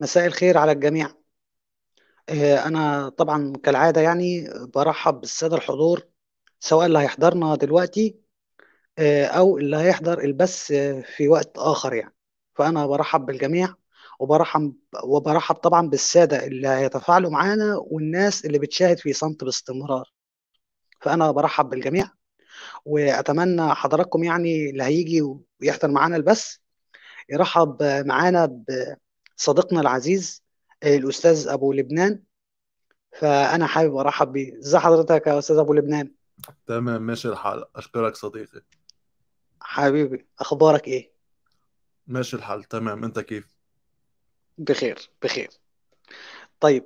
مساء الخير على الجميع آه، أنا طبعا كالعادة يعني برحب بالسادة الحضور سواء اللي هيحضرنا دلوقتي آه، أو اللي هيحضر البث آه، في وقت آخر يعني فأنا برحب بالجميع وبرحب وبرحب طبعا بالسادة اللي هيتفاعلوا معانا والناس اللي بتشاهد في صمت باستمرار فأنا برحب بالجميع وأتمنى حضراتكم يعني اللي هيجي ويحضر معانا البث يرحب معانا ب صديقنا العزيز آه، الأستاذ أبو لبنان فأنا حابب أرحب بيه إزي حضرتك يا أستاذ أبو لبنان تمام ماشي الحال أشكرك صديقي حبيبي أخبارك إيه؟ ماشي الحال تمام أنت كيف؟ بخير بخير طيب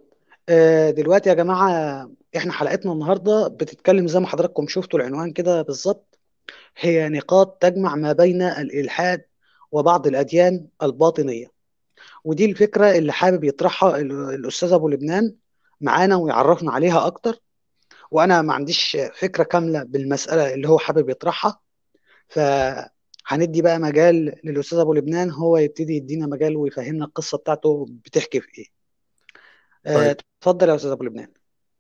آه، دلوقتي يا جماعة احنا حلقتنا النهاردة بتتكلم زي ما حضراتكم شفتوا العنوان كده بالظبط هي نقاط تجمع ما بين الإلحاد وبعض الأديان الباطنية ودي الفكره اللي حابب يطرحها الاستاذ ابو لبنان معانا ويعرفنا عليها اكتر وانا ما عنديش فكره كامله بالمساله اللي هو حابب يطرحها فهندي بقى مجال للاستاذ ابو لبنان هو يبتدي يدينا مجال ويفهمنا القصه بتاعته بتحكي في ايه آه، طيب. اتفضل طيب. يا استاذ ابو لبنان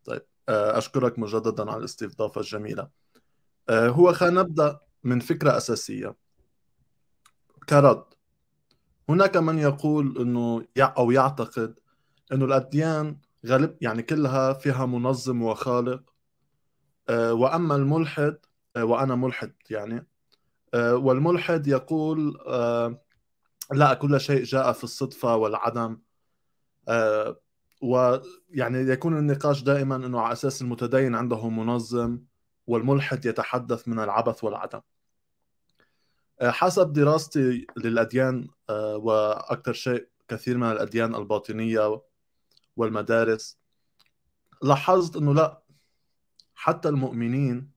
طيب آه، اشكرك مجددا على الاستضافه الجميله آه، هو خلينا نبدا من فكره اساسيه كرد هناك من يقول انه او يعتقد انه الاديان غالب يعني كلها فيها منظم وخالق آه، واما الملحد آه، وانا ملحد يعني آه، والملحد يقول لا كل شيء جاء في الصدفه والعدم ويعني يكون النقاش دائما انه على اساس المتدين عنده منظم والملحد يتحدث من العبث والعدم حسب دراستي للأديان آه، وأكثر شيء كثير من الأديان الباطنية والمدارس لاحظت أنه لا حتى المؤمنين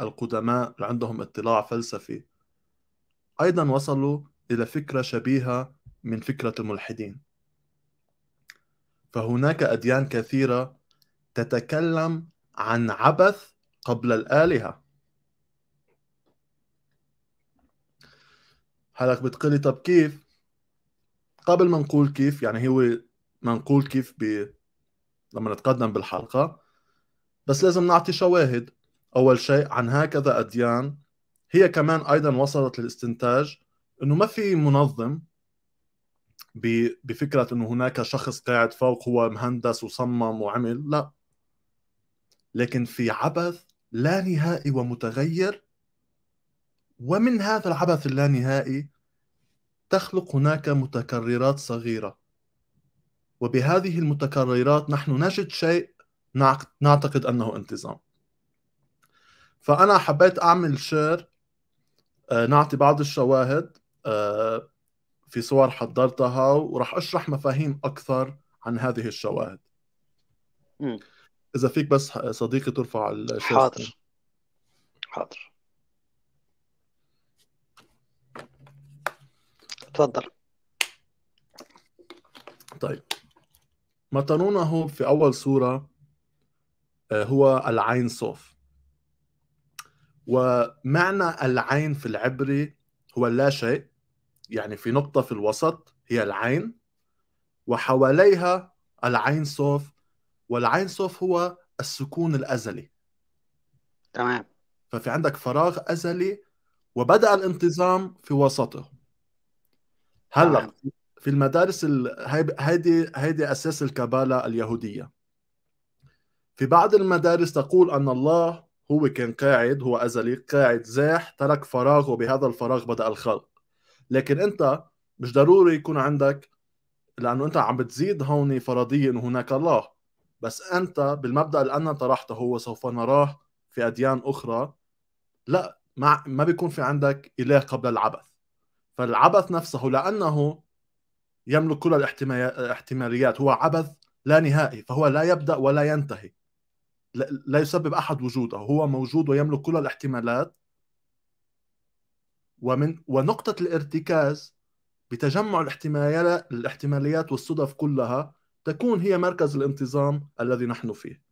القدماء اللي عندهم اطلاع فلسفي أيضا وصلوا إلى فكرة شبيهة من فكرة الملحدين فهناك أديان كثيرة تتكلم عن عبث قبل الآلهة هلأ بتقلي طب كيف قبل ما نقول كيف يعني هو ما نقول كيف ب... لما نتقدم بالحلقة بس لازم نعطي شواهد أول شيء عن هكذا أديان هي كمان أيضا وصلت للاستنتاج أنه ما في منظم بفكرة أنه هناك شخص قاعد فوق هو مهندس وصمم وعمل لا لكن في عبث لا نهائي ومتغير ومن هذا العبث اللانهائي تخلق هناك متكررات صغيرة وبهذه المتكررات نحن نجد شيء نعتقد أنه انتظام فأنا حبيت أعمل شير آه، نعطي بعض الشواهد آه، في صور حضرتها وراح أشرح مفاهيم أكثر عن هذه الشواهد إذا فيك بس صديقي ترفع الشير حاضر حاضر تفضل طيب ما ترونه في أول سورة آه، هو العين صوف ومعنى العين في العبري هو لا شيء يعني في نقطة في الوسط هي العين وحواليها العين صوف والعين صوف هو السكون الأزلي تمام ففي عندك فراغ أزلي وبدأ الانتظام في وسطه هلا نعم. في المدارس ال... هيدي هيدي اساس الكباله اليهوديه في بعض المدارس تقول ان الله هو كان قاعد هو ازلي قاعد زاح ترك فراغ وبهذا الفراغ بدا الخلق لكن انت مش ضروري يكون عندك لانه انت عم بتزيد هون فرضيه انه هناك الله بس انت بالمبدا اللي انا طرحته هو سوف نراه في اديان اخرى لا ما ما بيكون في عندك اله قبل العبث فالعبث نفسه لأنه يملك كل الاحتماليات هو عبث لا نهائي فهو لا يبدأ ولا ينتهي لا يسبب أحد وجوده هو موجود ويملك كل الاحتمالات ومن ونقطة الارتكاز بتجمع الاحتمالات الاحتماليات والصدف كلها تكون هي مركز الانتظام الذي نحن فيه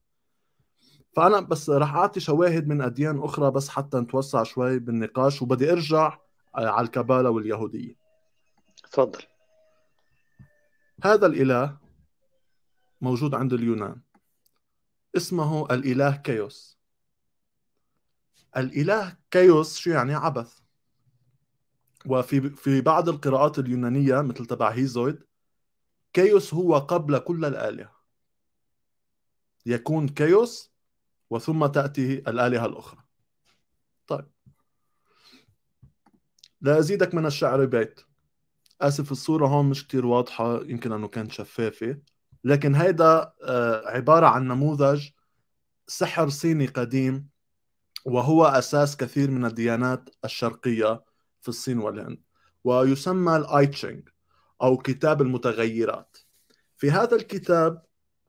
فأنا بس راح أعطي شواهد من أديان أخرى بس حتى نتوسع شوي بالنقاش وبدي أرجع آه، على الكبالة واليهودية تفضل هذا الإله موجود عند اليونان اسمه الإله كيوس الإله كيوس شو يعني عبث وفي في بعض القراءات اليونانية مثل تبع هيزويد كيوس هو قبل كل الآلهة يكون كيوس وثم تأتي الآلهة الأخرى طيب لأزيدك من الشعر بيت آسف الصورة هون مش كتير واضحة يمكن أنه كانت شفافة لكن هيدا آه، عبارة عن نموذج سحر صيني قديم وهو أساس كثير من الديانات الشرقية في الصين والهند ويسمى الاي تشينج أو كتاب المتغيرات في هذا الكتاب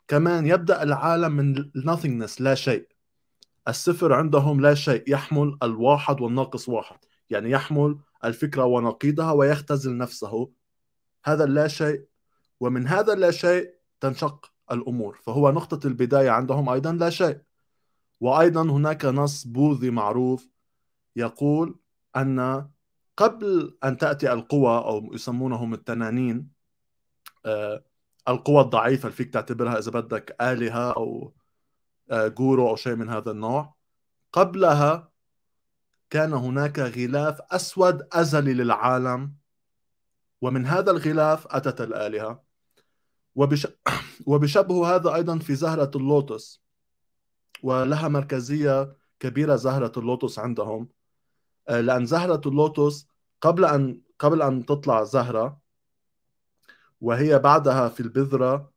كمان يبدأ العالم من nothingness لا شيء الصفر عندهم لا شيء يحمل الواحد والناقص واحد يعني يحمل الفكرة ونقيضها ويختزل نفسه هذا اللا شيء ومن هذا اللا شيء تنشق الأمور فهو نقطة البداية عندهم أيضا لا شيء وأيضا هناك نص بوذي معروف يقول أن قبل أن تأتي القوى أو يسمونهم التنانين آه، القوى الضعيفة اللي فيك تعتبرها إذا بدك آلهة أو آه، جورو أو شيء من هذا النوع قبلها كان هناك غلاف أسود أزلي للعالم ومن هذا الغلاف أتت الآلهة وبش... وبشبه هذا أيضا في زهرة اللوتس ولها مركزية كبيرة زهرة اللوتس عندهم آه، لأن زهرة اللوتس قبل أن قبل أن تطلع زهرة وهي بعدها في البذرة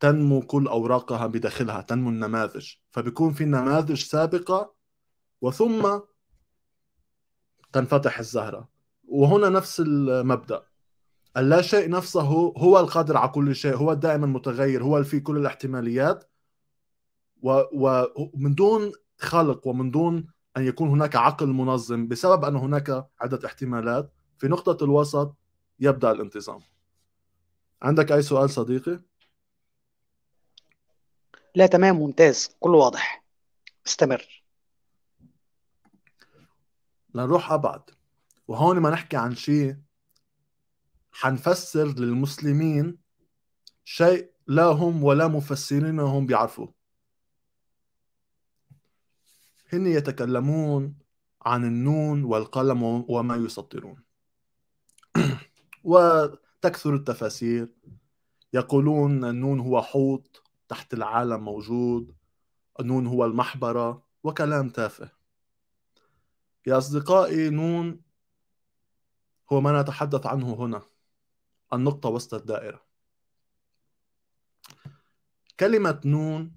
تنمو كل أوراقها بداخلها تنمو النماذج فبيكون في نماذج سابقة وثم تنفتح الزهرة وهنا نفس المبدأ اللاشيء نفسه هو القادر على كل شيء هو دائما متغير هو في كل الاحتماليات ومن دون خلق ومن دون أن يكون هناك عقل منظم بسبب أن هناك عدة احتمالات في نقطة الوسط يبدأ الانتظام عندك أي سؤال صديقي؟ لا تمام ممتاز كله واضح استمر لنروح ابعد وهون ما نحكي عن شيء حنفسر للمسلمين شيء لا هم ولا مفسرين هم بيعرفوه هن يتكلمون عن النون والقلم وما يسطرون وتكثر التفاسير يقولون النون هو حوت تحت العالم موجود النون هو المحبرة وكلام تافه يا أصدقائي نون هو ما نتحدث عنه هنا النقطة وسط الدائرة كلمة نون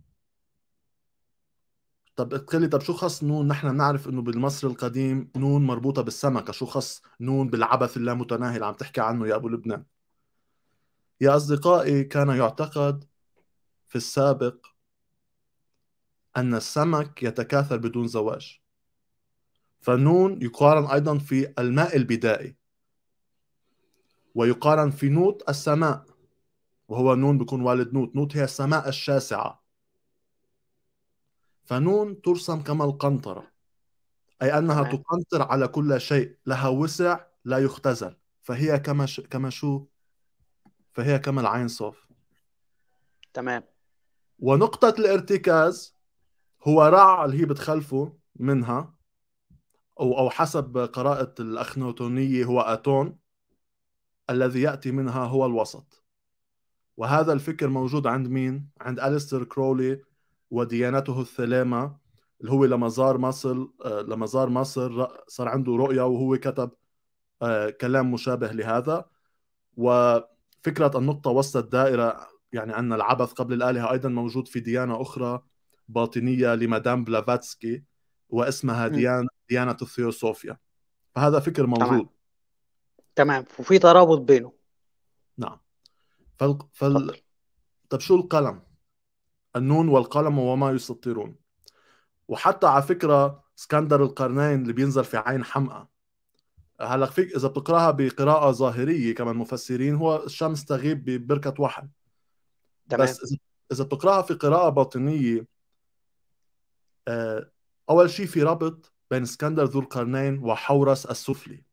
طب تقلي طب شو خص نون نحن بنعرف انه بالمصر القديم نون مربوطة بالسمكة شو خص نون بالعبث اللامتناهي اللي عم تحكي عنه يا ابو لبنان يا اصدقائي كان يعتقد في السابق ان السمك يتكاثر بدون زواج فنون يقارن أيضا في الماء البدائي ويقارن في نوت السماء وهو نون بيكون والد نوت نوت هي السماء الشاسعة فنون ترسم كما القنطرة أي أنها تقنطر على كل شيء لها وسع لا يختزل فهي كما ش... كما شو فهي كما العين صوف تمام ونقطة الارتكاز هو رع اللي هي بتخلفه منها أو أو حسب قراءة الأخ هو أتون الذي يأتي منها هو الوسط وهذا الفكر موجود عند مين؟ عند أليستر كرولي وديانته الثلامة اللي هو لما زار مصر آه، لما زار مصر صار عنده رؤية وهو كتب آه، كلام مشابه لهذا وفكرة النقطة وسط الدائرة يعني أن العبث قبل الآلهة أيضا موجود في ديانة أخرى باطنية لمدام بلافاتسكي واسمها ديانة, ديانة الثيوسوفيا فهذا فكر موجود تمام, وفي ترابط بينه نعم فال... فال... طب شو القلم النون والقلم وما يسطرون وحتى على فكرة اسكندر القرنين اللي بينزل في عين حمقى هلا فيك اذا بتقراها بقراءه ظاهريه كمان مفسرين هو الشمس تغيب ببركه وحل تمام بس اذا بتقراها في قراءه باطنيه آه، أول شيء في ربط بين اسكندر ذو القرنين وحورس السفلي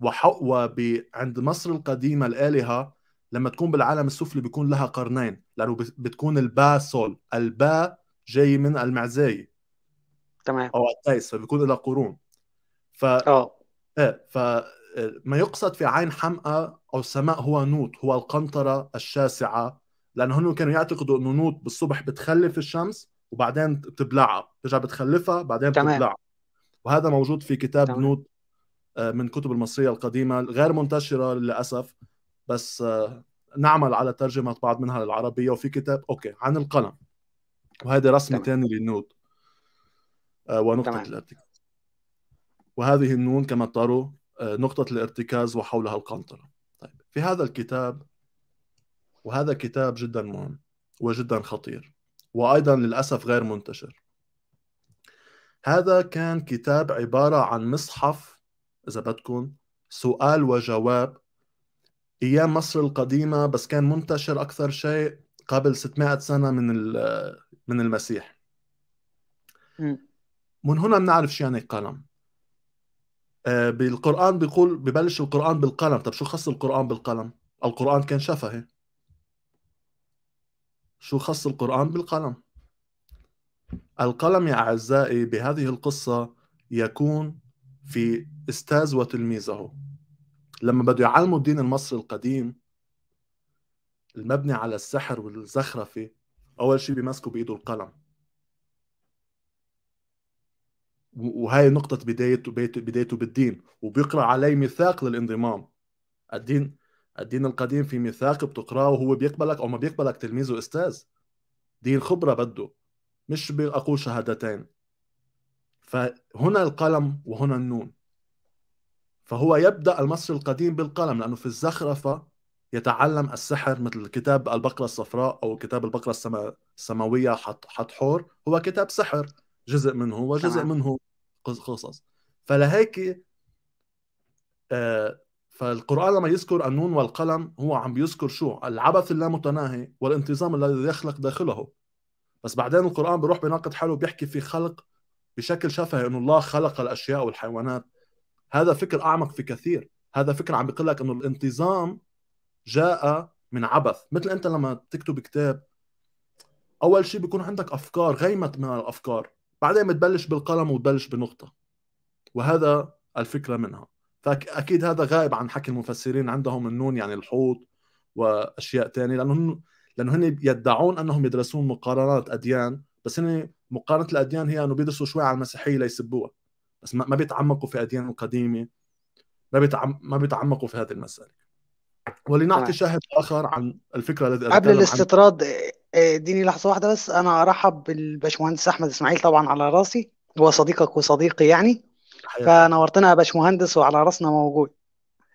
وحو... وب... عند مصر القديمة الآلهة لما تكون بالعالم السفلي بيكون لها قرنين لأنه بتكون الباء سول الباء جاي من المعزاي تمام أو التيس فبيكون لها قرون ف أوه. ايه فما يقصد في عين حمقى او السماء هو نوط هو القنطره الشاسعه لانه هن كانوا يعتقدوا انه نوط بالصبح بتخلف الشمس وبعدين بتبلعها بترجع بتخلفها بعدين بتبلعها وهذا موجود في كتاب تمام. نوت آه، من كتب المصرية القديمة غير منتشرة للأسف بس آه، نعمل على ترجمة بعض منها للعربية وفي كتاب أوكي عن القلم وهذه رسمة ثانية للنود آه، ونقطة الارتكاز وهذه النون كما تروا نقطة الارتكاز وحولها القنطرة طيب في هذا الكتاب وهذا كتاب جدا مهم وجدا خطير وأيضا للأسف غير منتشر هذا كان كتاب عبارة عن مصحف إذا بدكم سؤال وجواب أيام مصر القديمة بس كان منتشر أكثر شيء قبل 600 سنة من من المسيح من هنا بنعرف شو يعني قلم آه، بالقرآن بيقول ببلش القرآن بالقلم طب شو خص القرآن بالقلم القرآن كان شفهي شو خص القرآن بالقلم القلم يا أعزائي بهذه القصة يكون في أستاذ وتلميذه لما بده يعلموا الدين المصري القديم المبني على السحر والزخرفة أول شيء بيمسكوا بإيده القلم وهي نقطة بدايته بدايته بالدين وبيقرأ عليه ميثاق للانضمام الدين الدين القديم في ميثاق بتقراه وهو بيقبلك او ما بيقبلك تلميذ واستاذ دين خبره بده مش باقول شهادتين فهنا القلم وهنا النون فهو يبدا المصري القديم بالقلم لانه في الزخرفه يتعلم السحر مثل كتاب البقره الصفراء او كتاب البقره السما... السماويه حط حط حور هو كتاب سحر جزء منه وجزء منه قصص فلهيك آه، فالقرآن لما يذكر النون والقلم هو عم بيذكر شو العبث اللامتناهي والانتظام الذي يخلق داخله بس بعدين القرآن بيروح بيناقض حاله بيحكي في خلق بشكل شفهي انه الله خلق الاشياء والحيوانات هذا فكر اعمق في كثير هذا فكر عم بيقول لك انه الانتظام جاء من عبث مثل انت لما تكتب كتاب اول شيء بيكون عندك افكار غيمت من الافكار بعدين بتبلش بالقلم وتبلش بنقطه وهذا الفكره منها فاكيد هذا غائب عن حكي المفسرين عندهم النون يعني الحوت واشياء ثانيه لانه لانه هن يدعون انهم يدرسون مقارنات اديان بس هن مقارنه الاديان هي انه بيدرسوا شوي على المسيحيه ليسبوها بس ما بيتعمقوا في اديان القديمه ما بيتعم... ما بيتعمقوا في هذه المساله ولنعطي شاهد اخر عن الفكره الذي قبل الاستطراد إيه، اديني لحظه واحده بس انا ارحب بالباشمهندس احمد اسماعيل طبعا على راسي هو صديقك وصديقي يعني فنورتنا يا باشمهندس وعلى راسنا موجود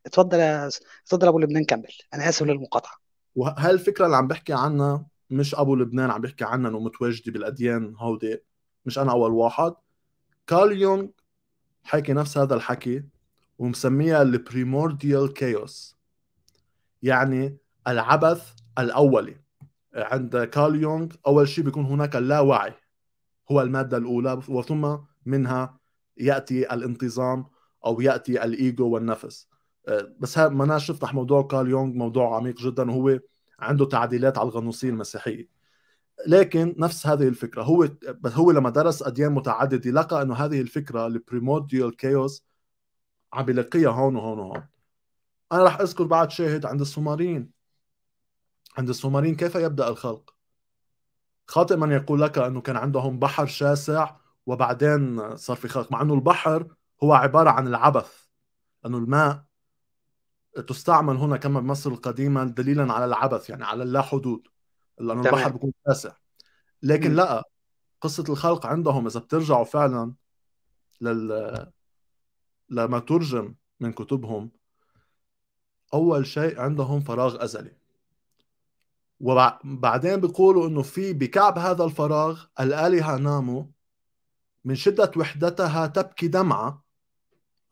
اتفضل يا اتفضل ابو لبنان كمل انا اسف للمقاطعه وهي الفكره اللي عم بحكي عنها مش ابو لبنان عم بحكي عنها انه متواجده بالاديان هودي مش انا اول واحد كارل يونغ حكي نفس هذا الحكي ومسميها البريمورديال كايوس يعني العبث الاولي عند كارل يونغ اول شيء بيكون هناك اللاوعي هو الماده الاولى وثم منها ياتي الانتظام او ياتي الايجو والنفس أه، بس ما بدناش نفتح موضوع كارل يونغ موضوع عميق جدا وهو عنده تعديلات على الغنوصيه المسيحيه لكن نفس هذه الفكره هو بس هو لما درس اديان متعدده لقى انه هذه الفكره البريموديال كايوس عم بلاقيها هون وهون وهون انا راح اذكر بعد شاهد عند السومريين عند السومريين كيف يبدا الخلق خاطئ من يقول لك انه كان عندهم بحر شاسع وبعدين صار في خلق مع انه البحر هو عباره عن العبث انه الماء تستعمل هنا كما بمصر القديمه دليلا على العبث يعني على اللا حدود لانه البحر بيكون واسع لكن م. لا قصه الخلق عندهم اذا بترجعوا فعلا لل لما ترجم من كتبهم اول شيء عندهم فراغ ازلي وبعدين بيقولوا انه في بكعب هذا الفراغ الالهه ناموا من شدة وحدتها تبكي دمعة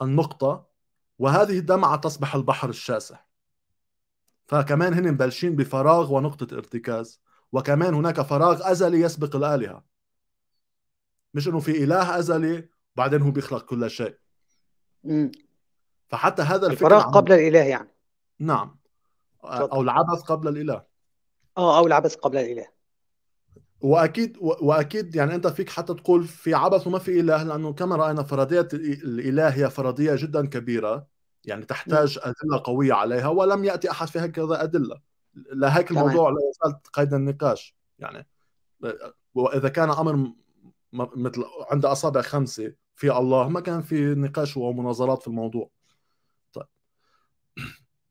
النقطة وهذه الدمعة تصبح البحر الشاسع فكمان هن مبلشين بفراغ ونقطة ارتكاز وكمان هناك فراغ أزلي يسبق الآلهة مش إنه في إله أزلي بعدين هو بيخلق كل شيء فحتى هذا الفكر الفراغ قبل الإله يعني نعم أو العبث قبل الإله اه او العبث قبل الاله واكيد واكيد يعني انت فيك حتى تقول في عبث وما في اله لانه كما راينا فرضيه الاله هي فرضيه جدا كبيره يعني تحتاج ادله قويه عليها ولم ياتي احد في هكذا ادله لهيك الموضوع لا زالت قيد النقاش يعني واذا كان امر مثل عند اصابع خمسه في الله ما كان في نقاش ومناظرات في الموضوع طيب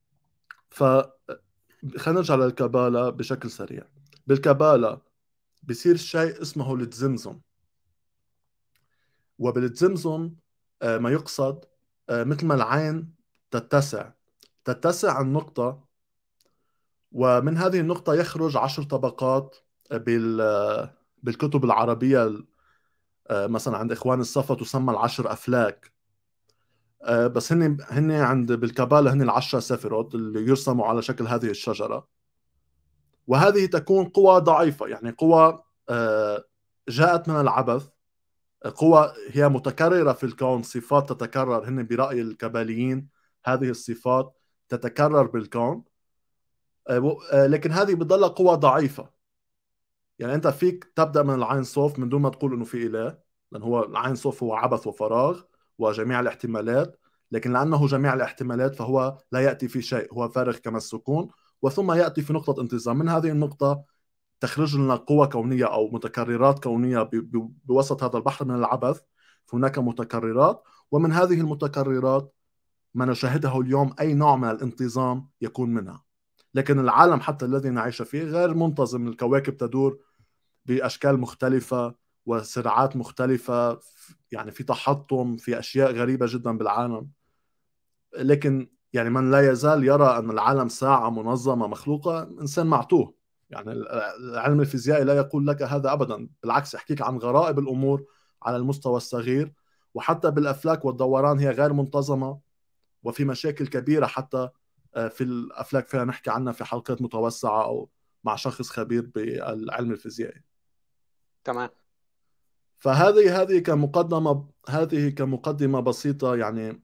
ف خلينا نرجع للكباله بشكل سريع بالكباله بصير شيء اسمه التزمزم وبالتزمزم آه، ما يقصد آه، مثل ما العين تتسع تتسع النقطة ومن هذه النقطة يخرج عشر طبقات آه، بال بالكتب العربية مثلا عند إخوان الصفا تسمى العشر أفلاك بس هن هن عند بالكابالا هن العشرة سفرات اللي يرسموا على شكل هذه الشجرة وهذه تكون قوى ضعيفة يعني قوى آه، جاءت من العبث قوى هي متكررة في الكون صفات تتكرر هن برأي الكباليين هذه الصفات تتكرر بالكون آه، آه، لكن هذه بتضلها قوى ضعيفة يعني أنت فيك تبدأ من العين صوف من دون ما تقول إنه في إله لأن هو العين صوف هو عبث وفراغ وجميع الاحتمالات لكن لأنه جميع الاحتمالات فهو لا يأتي في شيء هو فارغ كما السكون وثم ياتي في نقطه انتظام من هذه النقطه تخرج لنا قوى كونيه او متكررات كونيه بوسط هذا البحر من العبث هناك متكررات ومن هذه المتكررات ما نشاهده اليوم اي نوع من الانتظام يكون منها لكن العالم حتى الذي نعيش فيه غير منتظم الكواكب تدور باشكال مختلفه وسرعات مختلفه يعني في تحطم في اشياء غريبه جدا بالعالم لكن يعني من لا يزال يرى أن العالم ساعة منظمة مخلوقة إنسان معتوه يعني العلم الفيزيائي لا يقول لك هذا أبدا بالعكس يحكيك عن غرائب الأمور على المستوى الصغير وحتى بالأفلاك والدوران هي غير منتظمة وفي مشاكل كبيرة حتى آه، في الأفلاك فينا نحكي عنها في حلقات متوسعة أو مع شخص خبير بالعلم الفيزيائي تمام فهذه هذه كمقدمة هذه كمقدمة بسيطة يعني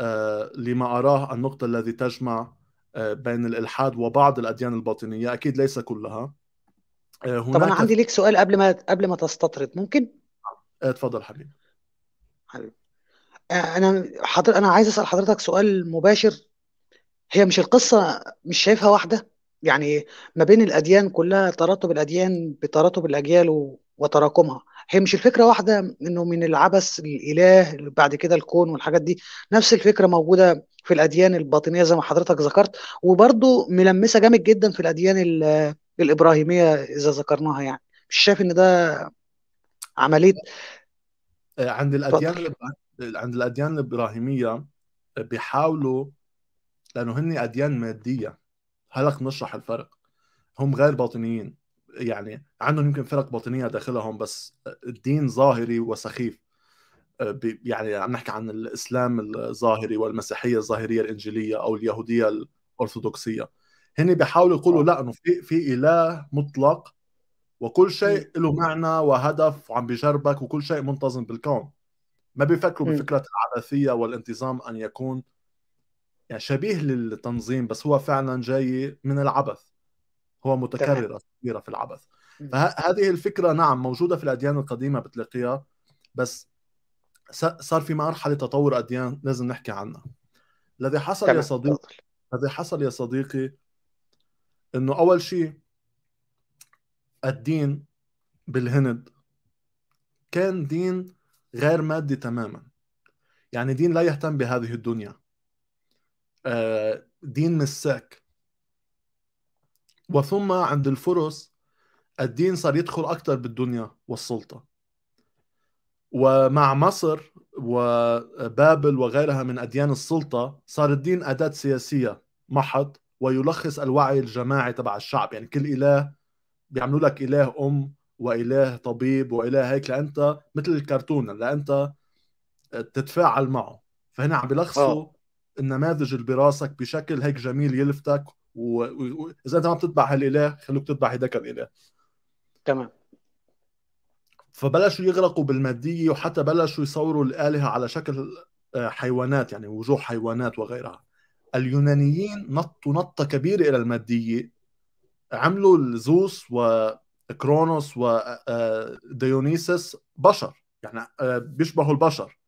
آه، لما أراه النقطة الذي تجمع آه، بين الإلحاد وبعض الأديان الباطنية أكيد ليس كلها آه، هناك... طبعا عندي لك سؤال قبل ما قبل ما تستطرد ممكن؟ اتفضل حبيبي حبيبي انا حضر... انا عايز اسال حضرتك سؤال مباشر هي مش القصه مش شايفها واحده يعني ما بين الاديان كلها تراتب الاديان بتراتب الاجيال وتراكمها هي مش الفكره واحده انه من العبث الاله بعد كده الكون والحاجات دي نفس الفكره موجوده في الاديان الباطنيه زي ما حضرتك ذكرت وبرضه ملمسه جامد جدا في الاديان الابراهيميه اذا ذكرناها يعني مش شايف ان ده عمليه آه، عند الاديان عند الاديان الابراهيميه آه، بيحاولوا لانه هن اديان ماديه هلق نشرح الفرق هم غير باطنيين يعني عندهم يمكن فرق باطنيه داخلهم بس الدين ظاهري وسخيف آه، يعني عم نحكي عن الاسلام الظاهري والمسيحيه الظاهريه الانجيليه او اليهوديه الارثوذكسيه هن بيحاولوا يقولوا آه. لا انه في في اله مطلق وكل شيء له معنى وهدف وعم بجربك وكل شيء منتظم بالكون ما بيفكروا بفكره العبثيه والانتظام ان يكون يعني شبيه للتنظيم بس هو فعلا جاي من العبث هو متكرر كثيره في العبث فهذه الفكره نعم موجوده في الاديان القديمه بتلاقيها بس صار في مرحله تطور اديان لازم نحكي عنها الذي حصل يا صديقي الذي حصل يا صديقي انه اول شيء الدين بالهند كان دين غير مادي تماما يعني دين لا يهتم بهذه الدنيا آه، دين مساك وثم عند الفرس الدين صار يدخل أكثر بالدنيا والسلطة ومع مصر وبابل وغيرها من أديان السلطة صار الدين أداة سياسية محض ويلخص الوعي الجماعي تبع الشعب يعني كل إله بيعملوا لك إله أم وإله طبيب وإله هيك لأنت مثل الكرتون لأنت تتفاعل معه فهنا عم بيلخصوا آه. النماذج اللي براسك بشكل هيك جميل يلفتك واذا انت ما بتتبع هالاله خلوك تتبع هداك الاله تمام فبلشوا يغرقوا بالماديه وحتى بلشوا يصوروا الالهه على شكل آه، حيوانات يعني وجوه حيوانات وغيرها اليونانيين نطوا نطه كبيره الى الماديه عملوا زوس وكرونوس وديونيسس آه، بشر يعني آه، بيشبهوا البشر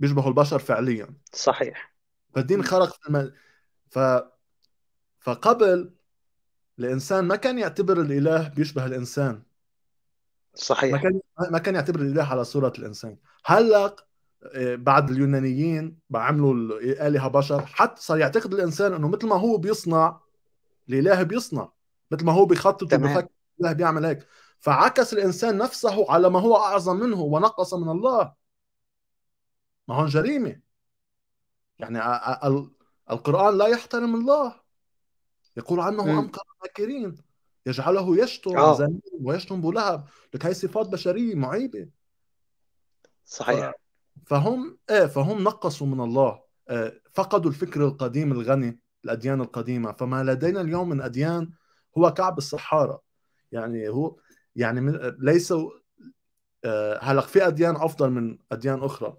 بيشبهوا البشر فعليا صحيح فالدين خرق في الم... ف فقبل الانسان ما كان يعتبر الاله بيشبه الانسان صحيح ما كان ما كان يعتبر الاله على صوره الانسان هلا آه، بعد اليونانيين عملوا الالهه بشر حتى صار يعتقد الانسان انه مثل ما هو بيصنع الاله بيصنع مثل ما هو بيخطط وبيفكر الاله بيعمل هيك فعكس الانسان نفسه على ما هو اعظم منه ونقص من الله ما هون جريمه يعني القران لا يحترم الله يقول عنه أمقر الماكرين يجعله يشتم آه. زميل ويشتم بلهب لك هاي صفات بشرية معيبة صحيح فهم ايه فهم نقصوا من الله آه، فقدوا الفكر القديم الغني الأديان القديمة فما لدينا اليوم من أديان هو كعب الصحارى يعني هو يعني ليس ليسوا آه، هلا في أديان أفضل من أديان أخرى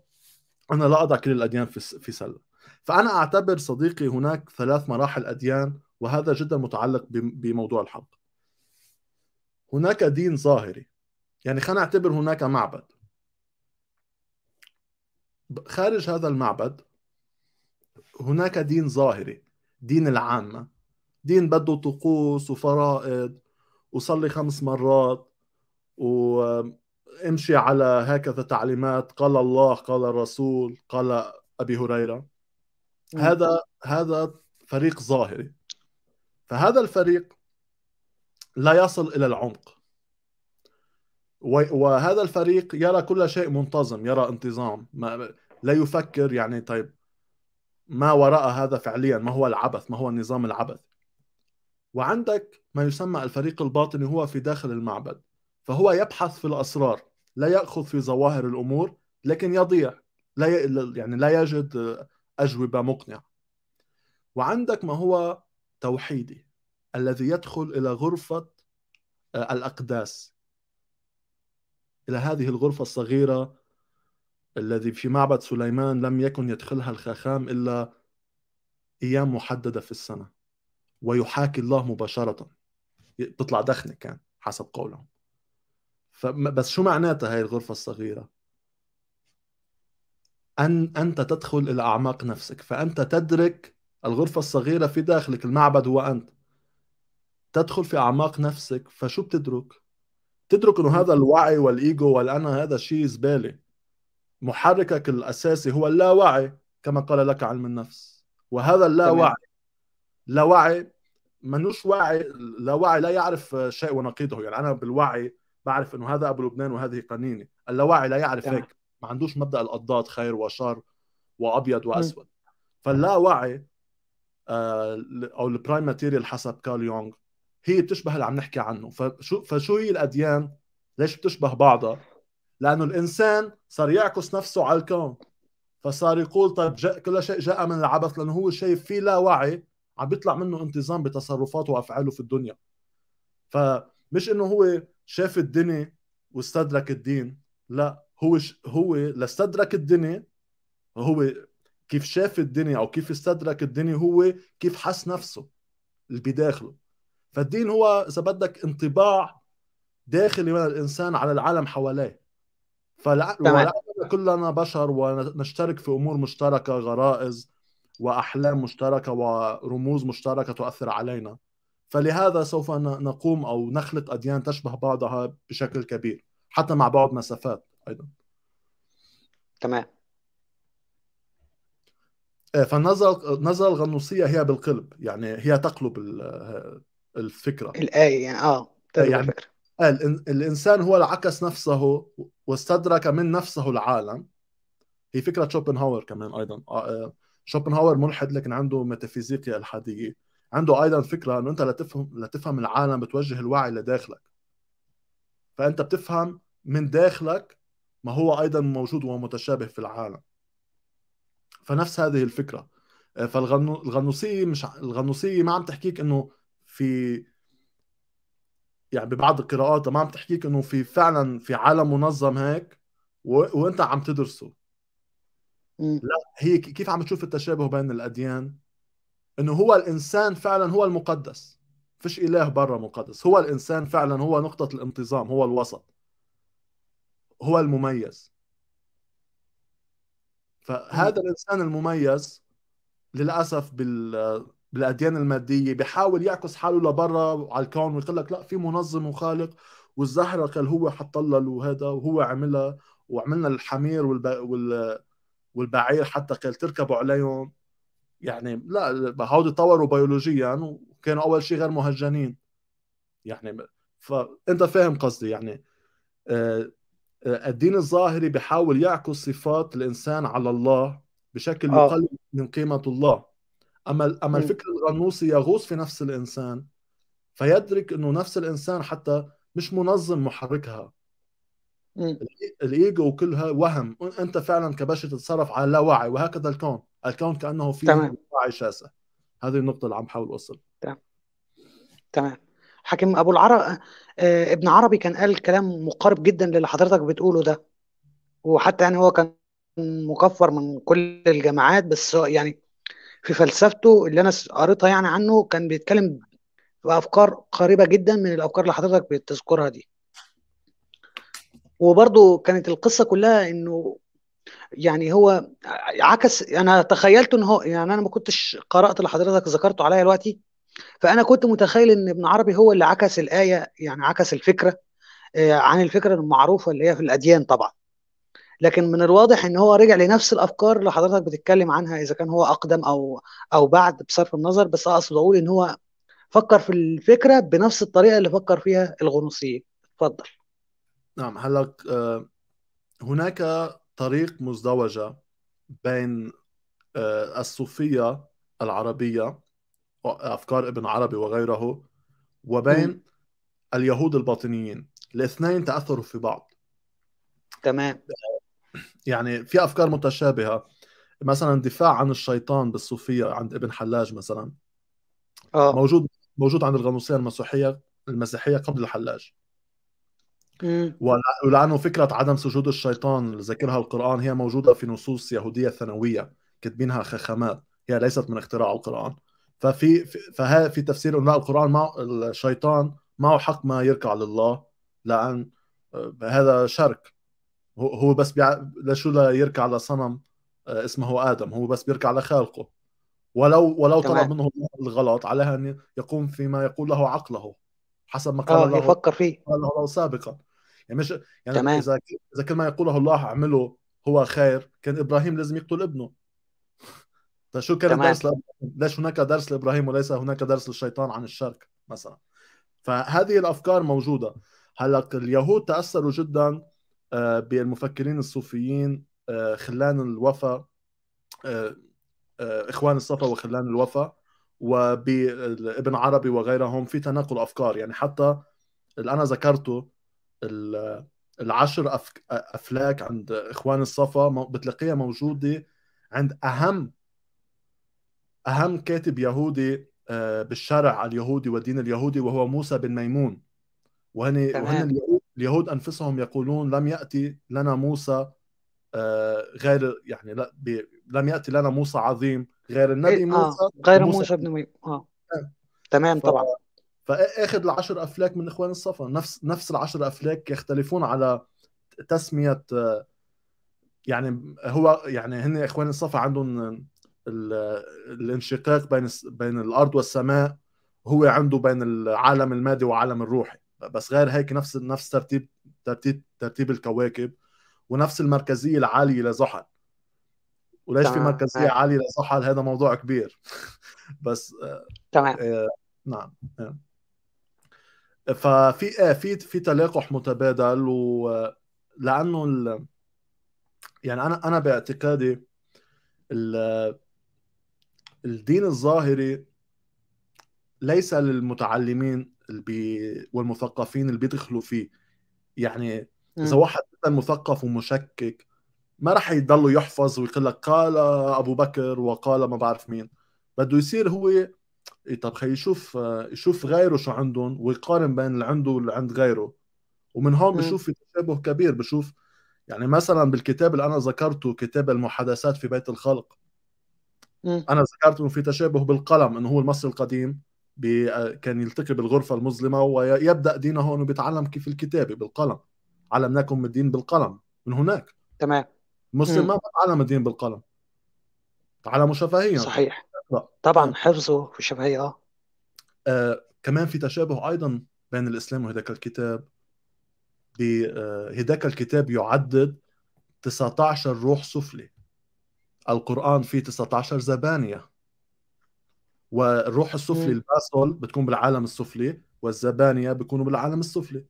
أنا لا أضع كل الأديان في في سلة فأنا أعتبر صديقي هناك ثلاث مراحل أديان وهذا جدا متعلق بموضوع الحق هناك دين ظاهري يعني خلينا نعتبر هناك معبد خارج هذا المعبد هناك دين ظاهري دين العامة دين بده طقوس وفرائض وصلي خمس مرات وامشي على هكذا تعليمات قال الله قال الرسول قال أبي هريرة هذا هذا فريق ظاهري فهذا الفريق لا يصل الى العمق وهذا الفريق يرى كل شيء منتظم يرى انتظام ما لا يفكر يعني طيب ما وراء هذا فعليا ما هو العبث ما هو النظام العبث وعندك ما يسمى الفريق الباطني هو في داخل المعبد فهو يبحث في الأسرار لا يأخذ في ظواهر الأمور لكن يضيع لا ي... يعني لا يجد أجوبة مقنعة وعندك ما هو توحيدي الذي يدخل الى غرفه آه، الاقداس الى هذه الغرفه الصغيره الذي في معبد سليمان لم يكن يدخلها الخاخام الا ايام محدده في السنه ويحاكي الله مباشره بتطلع دخنه كان حسب قولهم بس شو معناتها هاي الغرفه الصغيره ان انت تدخل الى اعماق نفسك فانت تدرك الغرفة الصغيرة في داخلك المعبد هو أنت تدخل في أعماق نفسك فشو بتدرك؟ تدرك أنه هذا الوعي والإيجو والأنا هذا شيء زبالة محركك الأساسي هو اللاوعي كما قال لك علم النفس وهذا اللاوعي اللاوعي منوش واعي اللاوعي لا يعرف شيء ونقيضه يعني أنا بالوعي بعرف أنه هذا أبو لبنان وهذه قنينة اللاوعي لا يعرف هيك ما عندوش مبدأ الأضداد خير وشر وأبيض وأسود فاللاوعي آه، او البرايم ماتيريال حسب كارل يونغ هي بتشبه اللي عم نحكي عنه فشو فشو هي الاديان ليش بتشبه بعضها لانه الانسان صار يعكس نفسه على الكون فصار يقول طيب جاء كل شيء جاء من العبث لانه هو شايف فيه لا وعي عم بيطلع منه انتظام بتصرفاته وافعاله في الدنيا فمش انه هو شاف الدنيا واستدرك الدين لا هو ش... هو لاستدرك الدنيا هو كيف شاف الدنيا او كيف استدرك الدنيا هو كيف حس نفسه اللي بداخله فالدين هو اذا بدك انطباع داخلي من الانسان على العالم حواليه فالعالم كلنا بشر ونشترك في امور مشتركه غرائز واحلام مشتركه ورموز مشتركه تؤثر علينا فلهذا سوف نقوم او نخلق اديان تشبه بعضها بشكل كبير حتى مع بعض مسافات ايضا تمام آه، فالنظرة النظرة الغنوصية هي بالقلب يعني هي تقلب آه، الفكرة الآية يعني اه يعني الفكرة. آه، الإنسان هو اللي عكس نفسه واستدرك من نفسه العالم هي فكرة شوبنهاور كمان أيضا شوبنهاور ملحد لكن عنده ميتافيزيقيا الحادية عنده أيضا فكرة أنه أنت لتفهم لتفهم العالم بتوجه الوعي لداخلك فأنت بتفهم من داخلك ما هو أيضا موجود ومتشابه في العالم فنفس هذه الفكره آه، فالغنوصيه مش الغنوصيه ما عم تحكيك انه في يعني ببعض القراءات ما عم تحكيك انه في فعلا في عالم منظم هيك و... وانت عم تدرسه لا هي كيف عم تشوف التشابه بين الاديان انه هو الانسان فعلا هو المقدس فيش اله برا مقدس هو الانسان فعلا هو نقطه الانتظام هو الوسط هو المميز فهذا الانسان المميز للاسف بال بالاديان الماديه بحاول يعكس حاله لبرا على الكون ويقول لك لا في منظم وخالق والزهره قال هو حط لها وهذا وهو عملها وعملنا الحمير والب... وال... والبعير حتى قال تركبوا عليهم يعني لا هودي طوروا بيولوجيا وكانوا اول شيء غير مهجنين يعني فانت فاهم قصدي يعني آه الدين الظاهري بحاول يعكس صفات الانسان على الله بشكل آه. يقلل من قيمه الله اما اما الفكر الغنوصي يغوص في نفس الانسان فيدرك انه نفس الانسان حتى مش منظم محركها الايجو كلها وهم انت فعلا كبشر تتصرف على لا وعي وهكذا الكون الكون كانه فيه وعي شاسع هذه النقطه اللي عم بحاول اوصل تمام تمام حاكم ابو العرب آه، ابن عربي كان قال كلام مقارب جدا للي حضرتك بتقوله ده وحتى يعني هو كان مكفر من كل الجماعات بس يعني في فلسفته اللي انا قريتها يعني عنه كان بيتكلم بافكار قريبه جدا من الافكار اللي حضرتك بتذكرها دي وبرضه كانت القصه كلها انه يعني هو عكس انا تخيلت ان هو يعني انا ما كنتش قرات اللي حضرتك ذكرته عليا دلوقتي فانا كنت متخيل ان ابن عربي هو اللي عكس الايه يعني عكس الفكره آه، عن الفكره المعروفه اللي هي في الاديان طبعا لكن من الواضح ان هو رجع لنفس الافكار اللي حضرتك بتتكلم عنها اذا كان هو اقدم او او بعد بصرف النظر بس اقصد اقول ان هو فكر في الفكره بنفس الطريقه اللي فكر فيها الغنوصيين اتفضل نعم هلا آه، هناك طريق مزدوجه بين آه، الصوفيه العربيه أفكار ابن عربي وغيره وبين اليهود الباطنيين الاثنين تأثروا في بعض تمام يعني في أفكار متشابهة مثلا دفاع عن الشيطان بالصوفية عند ابن حلاج مثلا آه. موجود موجود عند الغنوصية المسيحية المسيحية قبل الحلاج ولأنه فكرة عدم سجود الشيطان اللي ذكرها القرآن هي موجودة في نصوص يهودية ثانوية كاتبينها خخامات هي ليست من اختراع القرآن ففي فهي في تفسير انه القران ما الشيطان معه حق ما يركع لله لان آه، هذا شرك هو بس بيع... لشو لا يركع لصنم آه، اسمه ادم هو بس بيركع لخالقه ولو ولو طلب منه الغلط عليه ان يقوم فيما يقول له عقله حسب ما قال آه، له يفكر فيه قال له سابقا يعني مش يعني تمام. اذا اذا كل ما يقوله الله اعمله هو خير كان ابراهيم لازم يقتل ابنه فشو طيب، كان الدرس ليش هناك درس لابراهيم وليس هناك درس للشيطان عن الشرك مثلا فهذه الافكار موجوده هلا اليهود تاثروا جدا آه، بالمفكرين الصوفيين آه، خلان الوفا آه، اخوان الصفا وخلان الوفا وبابن عربي وغيرهم في تناقل افكار يعني حتى اللي انا ذكرته العشر أفلاك عند إخوان الصفا بتلاقيها موجودة عند أهم اهم كاتب يهودي آه، بالشرع اليهودي والدين اليهودي وهو موسى بن ميمون وهن وهن اليهود, انفسهم يقولون لم ياتي لنا موسى آه، غير يعني لا لم ياتي لنا موسى عظيم غير النبي إيه، آه، موسى آه. غير موسى, موسى بن ميمون اه تمام طبعا فاخذ العشر افلاك من اخوان الصفا نفس نفس العشر افلاك يختلفون على تسميه يعني هو يعني هن اخوان الصفا عندهم الانشقاق بين بين الارض والسماء هو عنده بين العالم المادي وعالم الروحي بس غير هيك نفس نفس ترتيب ترتيب ترتيب الكواكب ونفس المركزيه العاليه لزحل وليش في مركزيه عاليه لزحل هذا موضوع كبير بس آه، تمام آه نعم آه. ففي آه في في تلاقح متبادل ولانه يعني انا انا باعتقادي ال... الدين الظاهري ليس للمتعلمين والمثقفين اللي بيدخلوا فيه يعني اذا واحد مثقف ومشكك ما راح يضلوا يحفظ ويقول لك قال ابو بكر وقال ما بعرف مين بده يصير هو إيه، طب خي يشوف يشوف غيره شو عندهم ويقارن بين اللي عنده واللي عند غيره ومن هون بشوف في تشابه كبير بشوف يعني مثلا بالكتاب اللي انا ذكرته كتاب المحادثات في بيت الخلق انا ذكرت انه في تشابه بالقلم انه هو المصري القديم كان يلتقي بالغرفه المظلمه ويبدا دينه انه بيتعلم كيف الكتابه بالقلم علمناكم الدين بالقلم من هناك تمام المسلم ما تعلم الدين بالقلم تعلموا شفهيا صحيح لا. طبعا حفظه في الشفهيه آه. اه كمان في تشابه ايضا بين الاسلام وهذاك الكتاب بهداك آه، الكتاب يعدد 19 روح سفلي القرآن فيه 19 زبانية والروح السفلي الباسول بتكون بالعالم السفلي والزبانية بيكونوا بالعالم السفلي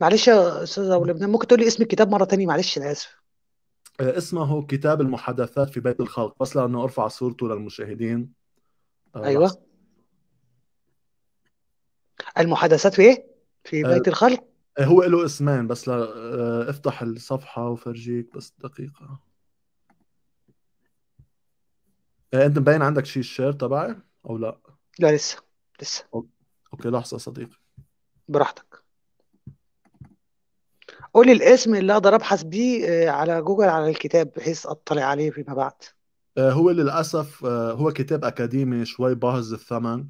معلش يا استاذ ابو لبنان ممكن تقول لي اسم الكتاب مره ثانيه معلش انا اسف آه، اسمه كتاب المحادثات في بيت الخلق بس لانه ارفع صورته للمشاهدين آه، ايوه المحادثات في ايه في آه، بيت الخلق هو له اسمين بس لا افتح الصفحه وفرجيك بس دقيقه آه، انت مبين عندك شيء الشير تبعي او لا لا لسه لسه اوكي لحظه صديقي براحتك قولي الاسم اللي اقدر ابحث بيه آه، على جوجل على الكتاب بحيث اطلع عليه فيما بعد آه، هو للاسف هو كتاب اكاديمي شوي باهظ الثمن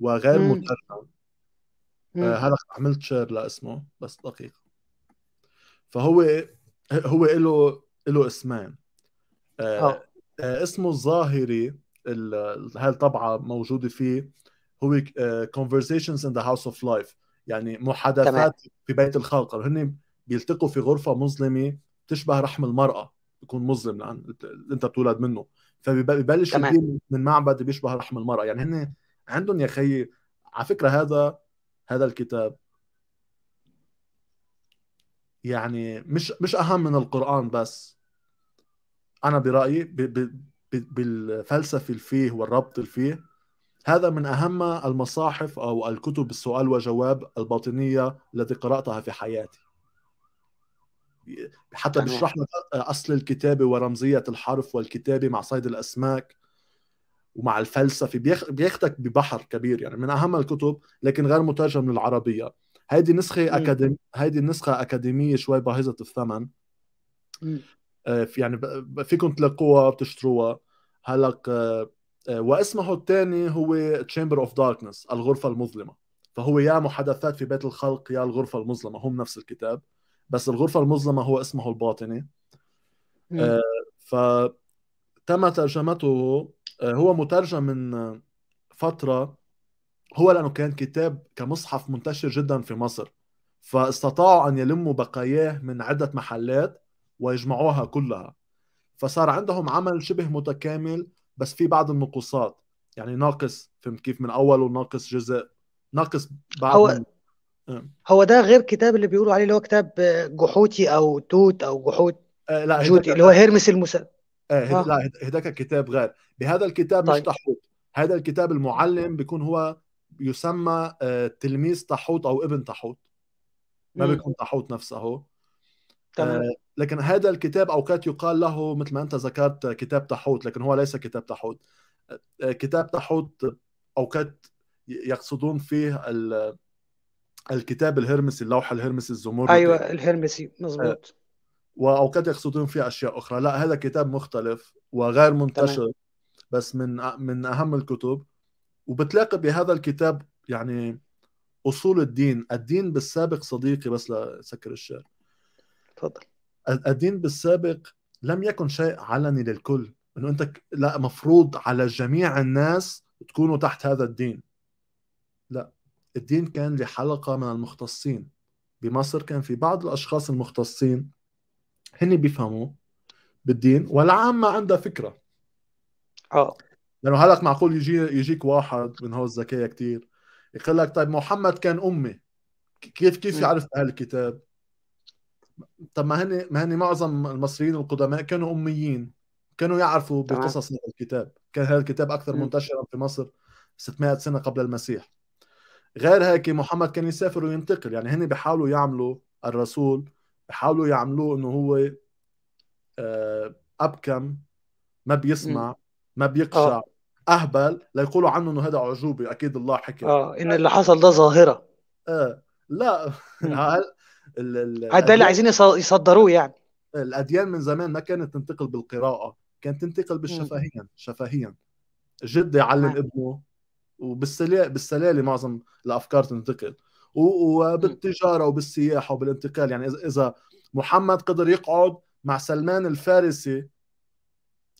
وغير مترجم هلا عملت شير لاسمه بس دقيقه فهو هو له له اسمين آه، آه، اسمه الظاهري هالطبعه موجوده فيه هو آه، Conversations in the House of Life يعني محادثات تمام. في بيت الخلق هن بيلتقوا في غرفه مظلمه تشبه رحم المراه بيكون مظلم لان انت بتولد منه فببلش من معبد بيشبه رحم المراه يعني هن عندهم يا خيي على فكره هذا هذا الكتاب يعني مش مش اهم من القران بس انا برايي ب... ب... بالفلسفه الفيه والربط الفيه هذا من اهم المصاحف او الكتب السؤال وجواب الباطنيه التي قراتها في حياتي حتى بشرح لك اصل الكتابه ورمزيه الحرف والكتابه مع صيد الاسماك ومع الفلسفه بياخدك ببحر كبير يعني من اهم الكتب لكن غير مترجم للعربيه هيدي نسخه اكاديميه هيدي النسخه اكاديميه شوي باهظه الثمن آه، في يعني فيكم تلاقوها بتشتروها هلق آه، آه، واسمه الثاني هو تشامبر اوف داركنس الغرفه المظلمه فهو يا محادثات في بيت الخلق يا الغرفه المظلمه هم نفس الكتاب بس الغرفه المظلمه هو اسمه الباطني فتم ترجمته هو مترجم من فتره هو لانه كان كتاب كمصحف منتشر جدا في مصر فاستطاعوا ان يلموا بقاياه من عده محلات ويجمعوها كلها فصار عندهم عمل شبه متكامل بس في بعض النقوصات يعني ناقص فهمت كيف من اول وناقص جزء ناقص بعض هو من... آه. هو ده غير كتاب اللي بيقولوا عليه اللي هو كتاب آه، جحوتي او توت او جحوت آه، لا جوتي اللي هو هيرمس المسل آه, لا هداك كتاب غير بهذا الكتاب طيب. مش تحوت هذا الكتاب المعلم بيكون هو يسمى تلميذ تحوت او ابن تحوت ما بيكون تحوت نفسه تمام. آه لكن هذا الكتاب اوقات يقال له مثل ما انت ذكرت كتاب تحوت لكن هو ليس كتاب تحوت أه، أه، كتاب تحوت اوقات يقصدون فيه الكتاب الهرمسي اللوحه الهرمسي الزمردي ايوه الهرمسي مضبوط أه، واوقات يقصدون فيه اشياء اخرى لا هذا كتاب مختلف وغير منتشر تمام. بس من من اهم الكتب وبتلاقي بهذا الكتاب يعني اصول الدين الدين بالسابق صديقي بس لسكر الشارع تفضل الدين بالسابق لم يكن شيء علني للكل انه انت لا مفروض على جميع الناس تكونوا تحت هذا الدين لا الدين كان لحلقه من المختصين بمصر كان في بعض الاشخاص المختصين هن بيفهموا بالدين والعامه عندها فكره اه لانه هلأ معقول يجي يجيك واحد من هو الذكيه كثير يقول لك طيب محمد كان امي كيف كيف يعرف اهل الكتاب طب ما هن ما هن معظم المصريين القدماء كانوا اميين كانوا يعرفوا بقصص هذا الكتاب كان هذا الكتاب اكثر منتشرا في مصر 600 سنه قبل المسيح غير هيك محمد كان يسافر وينتقل يعني هن بيحاولوا يعملوا الرسول بيحاولوا يعملوه انه هو آه، ابكم ما بيسمع ما بيقشع آه. اهبل ليقولوا عنه انه هذا عجوبه اكيد الله حكي اه ان اللي حصل ده ظاهره اه لا هذا اللي عايزين يصدروه يعني الاديان من زمان ما كانت تنتقل بالقراءه كانت تنتقل بالشفاهيا شفهيا جدي يعلم آه. نعم. ابنه وبالسلالة بالسلالة معظم الأفكار تنتقل وبالتجارة وبالسياحة وبالانتقال يعني إذا محمد قدر يقعد مع سلمان الفارسي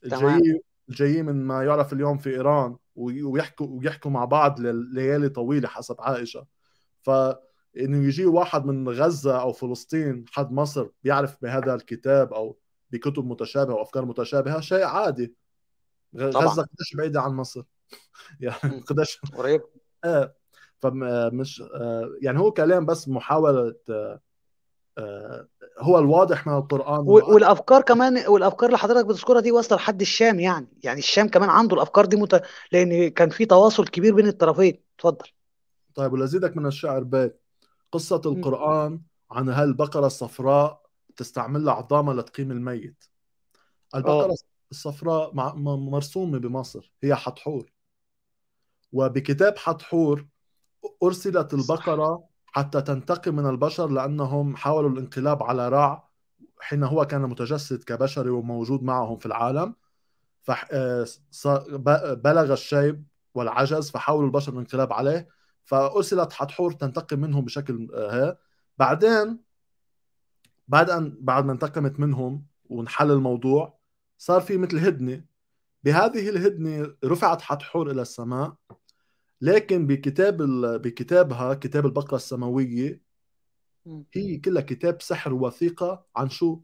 الجاي الجاي من ما يعرف اليوم في إيران ويحكوا ويحكوا مع بعض ليالي طويلة حسب عائشة ف انه يجي واحد من غزه او فلسطين حد مصر بيعرف بهذا الكتاب او بكتب متشابهه وافكار متشابهه شيء عادي طبعا. غزه قديش بعيده عن مصر يعني قديش قريب ايه فمش آه، آه، يعني هو كلام بس محاوله آه، هو الواضح من القران والافكار كمان والافكار اللي حضرتك بتذكرها دي واصله لحد الشام يعني يعني الشام كمان عنده الافكار دي مت... لان كان في تواصل كبير بين الطرفين اتفضل طيب ولازيدك من الشعر بيت قصة القرآن عن هالبقرة الصفراء تستعملها عظامها لتقيم الميت البقرة أوه. الصفراء مرسومة بمصر هي حطحور وبكتاب حطحور أرسلت البقرة حتى تنتقم من البشر لأنهم حاولوا الانقلاب على راع حين هو كان متجسد كبشري وموجود معهم في العالم فبلغ آه، الشيب والعجز فحاولوا البشر الانقلاب عليه فارسلت حتحور تنتقم منهم بشكل آه، ها بعدين بعد ان بعد ما انتقمت منهم وانحل الموضوع صار في مثل هدنه بهذه الهدنه رفعت حتحور الى السماء لكن بكتاب ال... بكتابها كتاب البقره السماويه هي كلها كتاب سحر وثيقه عن شو؟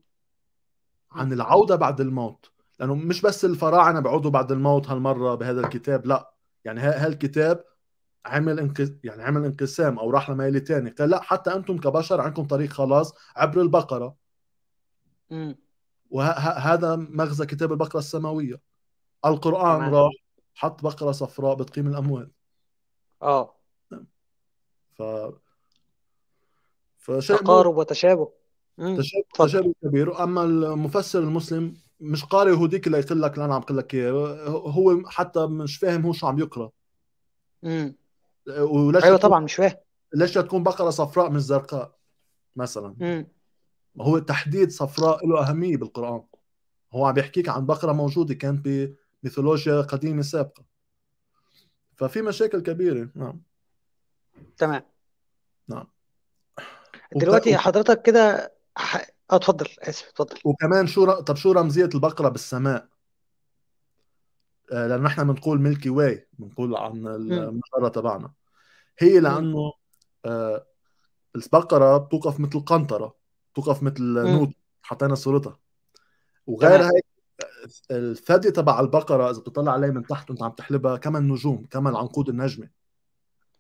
عن العوده بعد الموت لانه مش بس الفراعنه بيعودوا بعد الموت هالمره بهذا الكتاب لا يعني هالكتاب عمل يعني عمل انقسام او راح لميل ثاني قال لا حتى انتم كبشر عندكم طريق خلاص عبر البقره وهذا مغزى كتاب البقره السماويه القران راح حط بقره صفراء بتقيم الاموال اه نعم. ف فشيء تقارب مو... وتشابه تشابه, تشابه كبير اما المفسر المسلم مش قارئ يهوديك اللي يقول لك اللي انا عم قول لك اياه هو حتى مش فاهم هو شو عم يقرا امم ولاشيا ايوه طبعا مش فاهم ليش تكون بقره صفراء مش زرقاء مثلا مم. هو تحديد صفراء له اهميه بالقران هو عم بيحكيك عن بقره موجوده كانت بميثولوجيا قديمه سابقه ففي مشاكل كبيره نعم تمام نعم دلوقتي وبت... حضرتك كده ح... اه اتفضل اسف اتفضل وكمان شو ر... طب شو رمزيه البقره بالسماء؟ آه، لان احنا بنقول ميلكي واي بنقول عن المجره تبعنا هي لانه آه البقره بتوقف مثل قنطره بتوقف مثل نوت حطينا صورتها وغير هيك الثدي تبع البقره اذا بتطلع عليه من تحت وانت عم تحلبها كمان نجوم كمان عنقود النجمه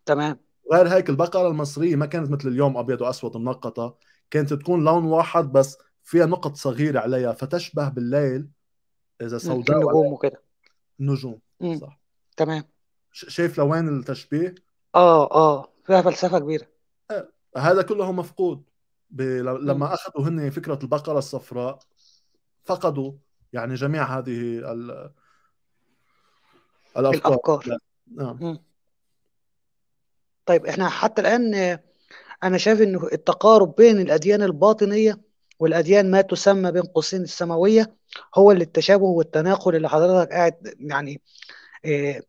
تمام غير هيك البقره المصريه ما كانت مثل اليوم ابيض واسود منقطه كانت تكون لون واحد بس فيها نقط صغيره عليها فتشبه بالليل اذا سوداء نجوم وكده نجوم صح تمام شايف لوين التشبيه اه اه فيها فلسفه كبيره آه، هذا كله مفقود ب... لما اخذوا هن فكره البقره الصفراء فقدوا يعني جميع هذه ال... الافكار, الأفكار. نعم طيب احنا حتى الان انا شايف انه التقارب بين الاديان الباطنيه والاديان ما تسمى بين قوسين السماويه هو اللي التشابه والتناقض اللي حضرتك قاعد يعني آه،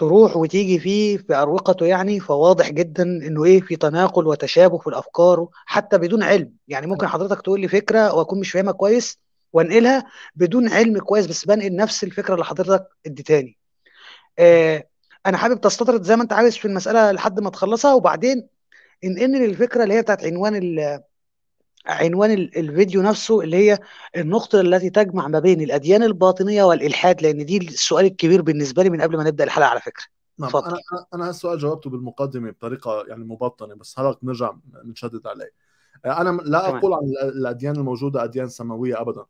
تروح وتيجي فيه في اروقته يعني فواضح جدا انه ايه في تناقل وتشابه في الافكار حتى بدون علم يعني ممكن أيوة. حضرتك تقول لي فكره واكون مش فاهمها كويس وانقلها بدون علم كويس بس بنقل نفس الفكره اللي حضرتك اديتاني آه انا حابب تستطرد زي ما انت عايز في المساله لحد ما تخلصها وبعدين انقلني للفكره اللي هي بتاعت عنوان عنوان الفيديو نفسه اللي هي النقطة التي تجمع ما بين الأديان الباطنية والإلحاد لأن دي السؤال الكبير بالنسبة لي من قبل ما نبدأ الحلقة على فكرة نعم فضل. أنا أنا السؤال جاوبته بالمقدمة بطريقة يعني مبطنة بس هلا نرجع نشدد عليه أنا لا تمام. أقول عن الأديان الموجودة أديان سماوية أبدا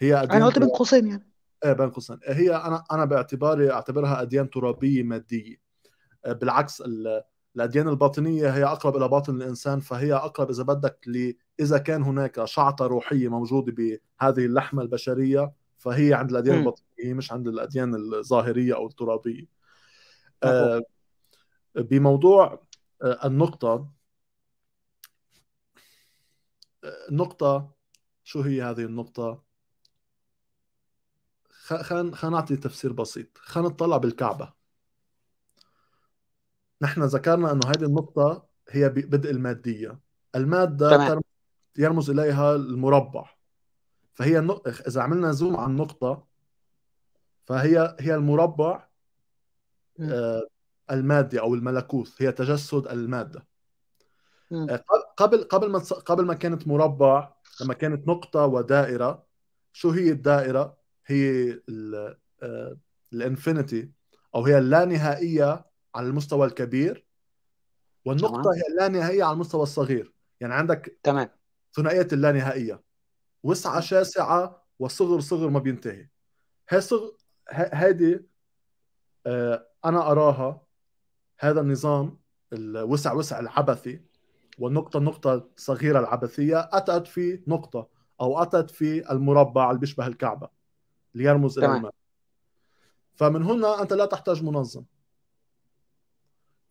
هي أديان أنا قلت بين قوسين يعني ايه بين قوسين هي أنا أنا باعتباري أعتبرها أديان ترابية مادية آه، بالعكس ال الأديان الباطنية هي أقرب إلى باطن الإنسان فهي أقرب إذا بدك ل... إذا كان هناك شعطة روحية موجودة بهذه اللحمة البشرية فهي عند الأديان الباطنيه الباطنية مش عند الأديان الظاهرية أو الترابية آه بموضوع آه النقطة النقطة آه، شو هي هذه النقطة؟ خلينا خلينا نعطي تفسير بسيط، خلينا نطلع بالكعبة نحن ذكرنا انه هذه النقطه هي بدء الماديه الماده يرمز اليها المربع فهي النق... اذا عملنا زوم على النقطه فهي هي المربع آه المادي او الملكوث هي تجسد الماده آه قبل قبل ما قبل ما كانت مربع لما كانت نقطه ودائره شو هي الدائره هي آه، الانفينيتي او هي اللانهائيه على المستوى الكبير والنقطه تمام. هي اللانهائيه على المستوى الصغير يعني عندك تمام ثنائيه اللانهائيه وسعه شاسعه وصغر صغر ما بينتهي هي صغر هذه آه، انا اراها هذا النظام الوسع وسع العبثي والنقطه النقطه الصغيره العبثيه اتت في نقطه او اتت في المربع اللي بيشبه الكعبه ليرمز الى الماء فمن هنا انت لا تحتاج منظم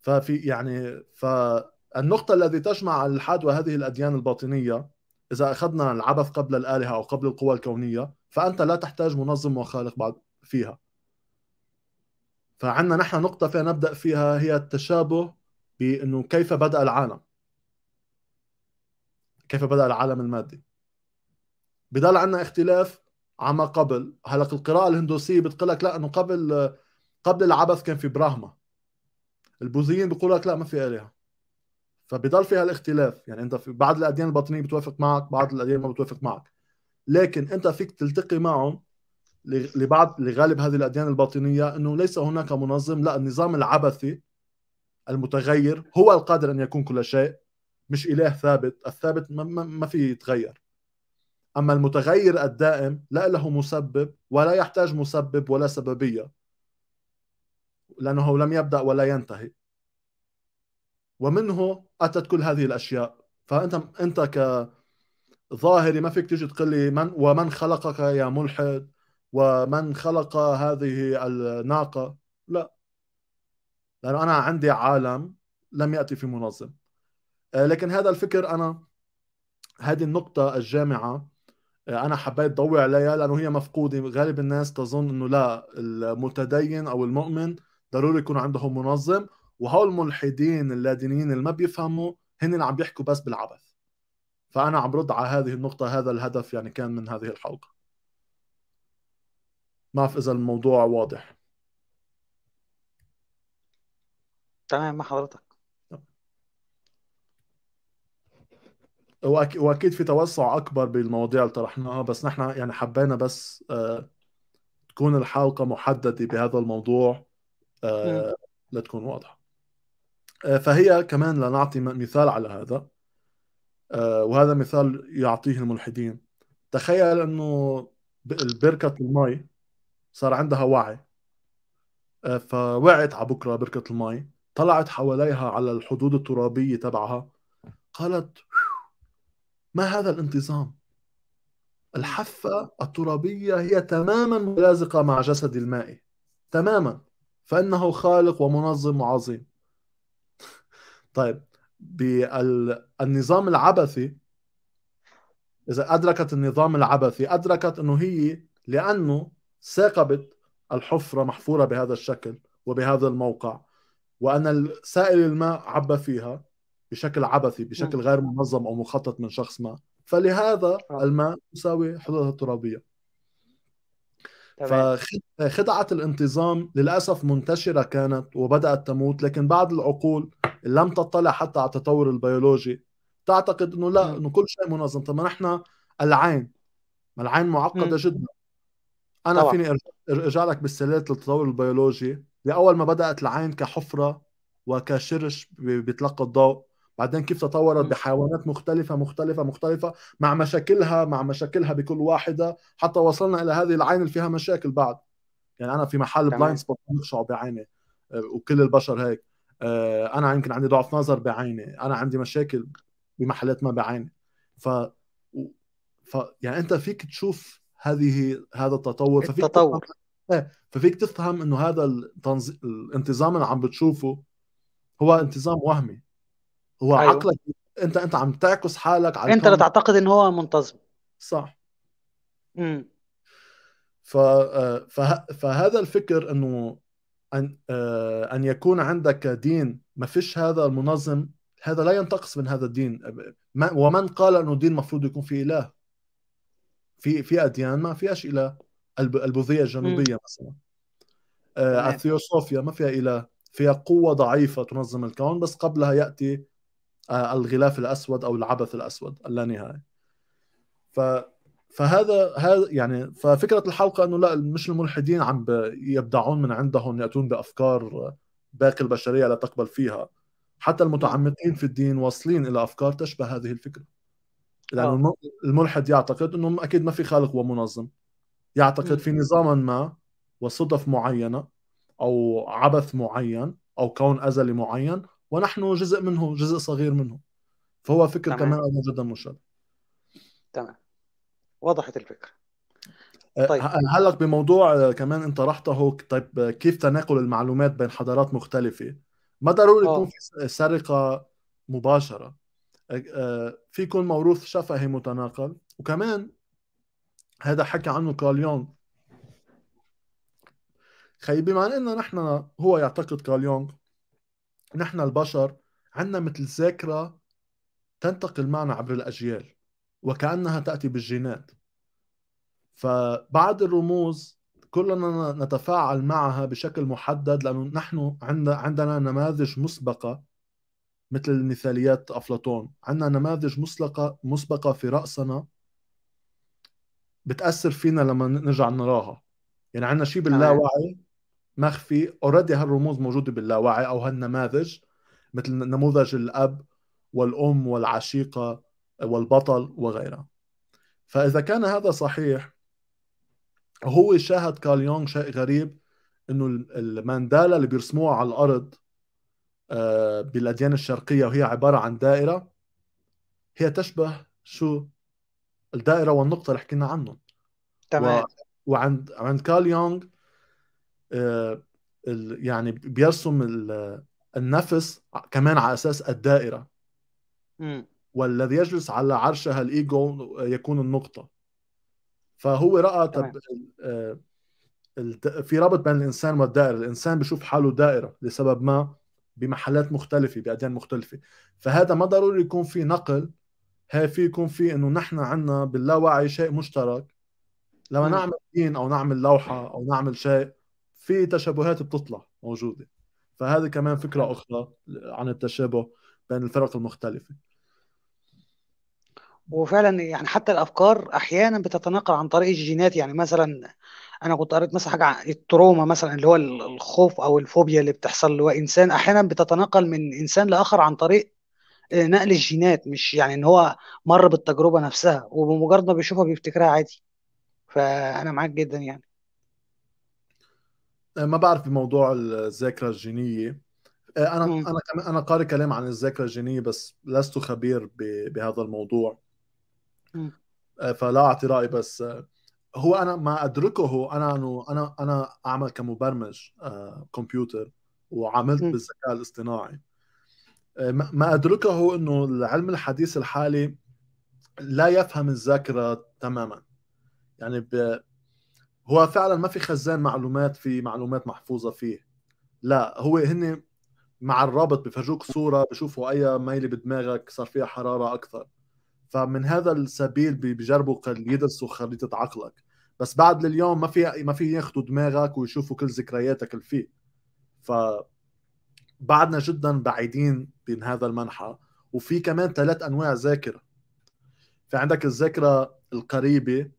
ففي يعني فالنقطة الذي تجمع الحاد وهذه الأديان الباطنية إذا أخذنا العبث قبل الآلهة أو قبل القوى الكونية فأنت لا تحتاج منظم وخالق بعد فيها فعندنا نحن نقطة نبدأ فيها هي التشابه بأنه كيف بدأ العالم كيف بدأ العالم المادي بضل عندنا اختلاف عما قبل هلق القراءة الهندوسية بتقول لك لا أنه قبل قبل العبث كان في براهما البوذيين بيقولوا لك لا ما في الهه فبضل في هالاختلاف يعني انت في بعض الاديان الباطنيه بتوافق معك بعض الاديان ما بتوافق معك لكن انت فيك تلتقي معهم لبعض لغالب هذه الاديان الباطنيه انه ليس هناك منظم لا النظام العبثي المتغير هو القادر ان يكون كل شيء مش اله ثابت الثابت ما, ما في يتغير اما المتغير الدائم لا له مسبب ولا يحتاج مسبب ولا سببيه لأنه لم يبدأ ولا ينتهي ومنه أتت كل هذه الأشياء فأنت أنت كظاهري ما فيك تيجي تقول لي من ومن خلقك يا ملحد ومن خلق هذه الناقة لا لأنه أنا عندي عالم لم يأتي في منظم آه، لكن هذا الفكر أنا هذه النقطة الجامعة آه، أنا حبيت ضوي عليها لأنه هي مفقودة غالب الناس تظن أنه لا المتدين أو المؤمن ضروري يكون عندهم منظم وهول الملحدين اللادينيين اللي ما بيفهموا هن اللي عم بيحكوا بس بالعبث فانا عم برد على هذه النقطه هذا الهدف يعني كان من هذه الحلقه ما بعرف اذا الموضوع واضح تمام مع حضرتك واكيد في توسع اكبر بالمواضيع اللي طرحناها بس نحن يعني حبينا بس آه، تكون الحلقه محدده بهذا الموضوع نعم. آه، لتكون واضحه آه، فهي كمان لنعطي مثال على هذا آه، وهذا مثال يعطيه الملحدين تخيل انه بركه المي صار عندها وعي فوعت على بكره بركه المي طلعت حواليها على الحدود الترابيه تبعها قالت ما هذا الانتظام الحفه الترابيه هي تماما ملازقه مع جسدي المائي تماما فإنه خالق ومنظم وعظيم طيب بالنظام العبثي إذا أدركت النظام العبثي أدركت أنه هي لأنه ثاقبت الحفرة محفورة بهذا الشكل وبهذا الموقع وأن سائل الماء عبى فيها بشكل عبثي بشكل غير منظم أو مخطط من شخص ما فلهذا آه. الماء يساوي حدث الترابيه فخدعة الانتظام للأسف منتشرة كانت وبدأت تموت لكن بعض العقول لم تطلع حتى على التطور البيولوجي تعتقد انه لا انه كل شيء منظم طبعا ما نحن العين ما العين معقدة جدا انا طبعا. فيني ارجع لك بالسلالة للتطور البيولوجي لاول ما بدأت العين كحفرة وكشرش بيتلقى الضوء بعدين كيف تطورت بحيوانات مختلفة مختلفة مختلفة مع مشاكلها مع مشاكلها بكل واحدة حتى وصلنا إلى هذه العين اللي فيها مشاكل بعد يعني أنا في محل بلايند سبوت بقشعه بعيني آه، وكل البشر هيك آه، أنا يمكن عندي ضعف نظر بعيني أنا عندي مشاكل بمحلات ما بعيني ف... ف يعني أنت فيك تشوف هذه هذا التطور ففيك التطور تفهم... إيه، ففيك تفهم انه هذا التنظ... الانتظام اللي عم بتشوفه هو انتظام وهمي هو أيوه. انت انت عم تعكس حالك على انت اللي تعتقد ان هو منتظم صح امم ف... آه، فهذا الفكر انه ان آه، ان يكون عندك دين ما فيش هذا المنظم هذا لا ينتقص من هذا الدين ومن قال انه الدين المفروض يكون فيه اله في في اديان ما فيهاش اله البوذيه الجنوبيه مثلا آه، الثيوسوفيا ما فيها اله فيها قوه ضعيفه تنظم الكون بس قبلها ياتي آه، الغلاف الاسود او العبث الاسود اللانهائي ف فهذا هذا يعني ففكره الحلقه انه لا مش الملحدين عم يبدعون من عندهم ياتون بافكار باقي البشريه لا تقبل فيها حتى المتعمقين في الدين واصلين الى افكار تشبه هذه الفكره لانه آه. الملحد يعتقد انه اكيد ما في خالق ومنظم يعتقد في نظاما ما وصدف معينه او عبث معين او كون ازلي معين ونحن جزء منه جزء صغير منه فهو فكر تمام. كمان جدا مشابه تمام وضحت الفكرة آه، طيب هلق بموضوع آه، كمان انت طرحته طيب آه، كيف تناقل المعلومات بين حضارات مختلفة ما ضروري يكون في سرقة مباشرة في يكون موروث شفهي متناقل وكمان هذا حكى عنه كاليون خي بما اننا نحن هو يعتقد كاليونغ نحن البشر عندنا مثل ذاكرة تنتقل معنا عبر الأجيال وكأنها تأتي بالجينات فبعض الرموز كلنا نتفاعل معها بشكل محدد لأنه نحن عندنا نماذج مسبقة مثل مثاليات أفلاطون عندنا نماذج مسبقة مسبقة في رأسنا بتأثر فينا لما نرجع نراها يعني عندنا شيء باللاوعي مخفي اوريدي هالرموز موجوده باللاوعي او هالنماذج مثل نموذج الاب والام والعشيقه والبطل وغيرها فاذا كان هذا صحيح هو شاهد كارل يونغ شيء غريب انه الماندالا اللي بيرسموها على الارض آه، بالاديان الشرقيه وهي عباره عن دائره هي تشبه شو الدائره والنقطه اللي حكينا عنهم تمام وعند عند كارل يونغ يعني بيرسم النفس كمان على اساس الدائره والذي يجلس على عرشها الايجو يكون النقطه فهو راى طب آه، في ربط بين الانسان والدائره الانسان بشوف حاله دائره لسبب ما بمحلات مختلفه باديان مختلفه فهذا ما ضروري يكون في نقل هي في يكون في انه نحن عندنا باللاوعي شيء مشترك لما نعمل دين او نعمل لوحه او نعمل شيء في تشابهات بتطلع موجوده فهذه كمان فكره اخرى عن التشابه بين الفرق المختلفه وفعلا يعني حتى الافكار احيانا بتتناقل عن طريق الجينات يعني مثلا انا كنت قريت مثلا حاجه عن التروما مثلا اللي هو الخوف او الفوبيا اللي بتحصل لو انسان احيانا بتتناقل من انسان لاخر عن طريق آه، نقل الجينات مش يعني ان هو مر بالتجربه نفسها وبمجرد ما بيشوفها بيفتكرها عادي فانا معاك جدا يعني آه، ما بعرف بموضوع الذاكره الجينيه آه، انا انا كمان انا قاري كلام عن الذاكره الجينيه بس لست خبير بهذا الموضوع آه، فلا اعطي رايي بس هو انا ما ادركه انا انه انا انا اعمل كمبرمج كمبيوتر وعملت بالذكاء الاصطناعي ما ادركه انه العلم الحديث الحالي لا يفهم الذاكره تماما يعني هو فعلا ما في خزان معلومات في معلومات محفوظه فيه لا هو هن مع الرابط بفرجوك صوره بشوفوا اي ميله بدماغك صار فيها حراره اكثر فمن هذا السبيل بيجربوا يدرسوا خريطه عقلك بس بعد لليوم ما في ما في ياخذوا دماغك ويشوفوا كل ذكرياتك اللي فيه ف بعدنا جدا بعيدين من هذا المنحى وفي كمان ثلاث انواع ذاكره في عندك الذاكره القريبه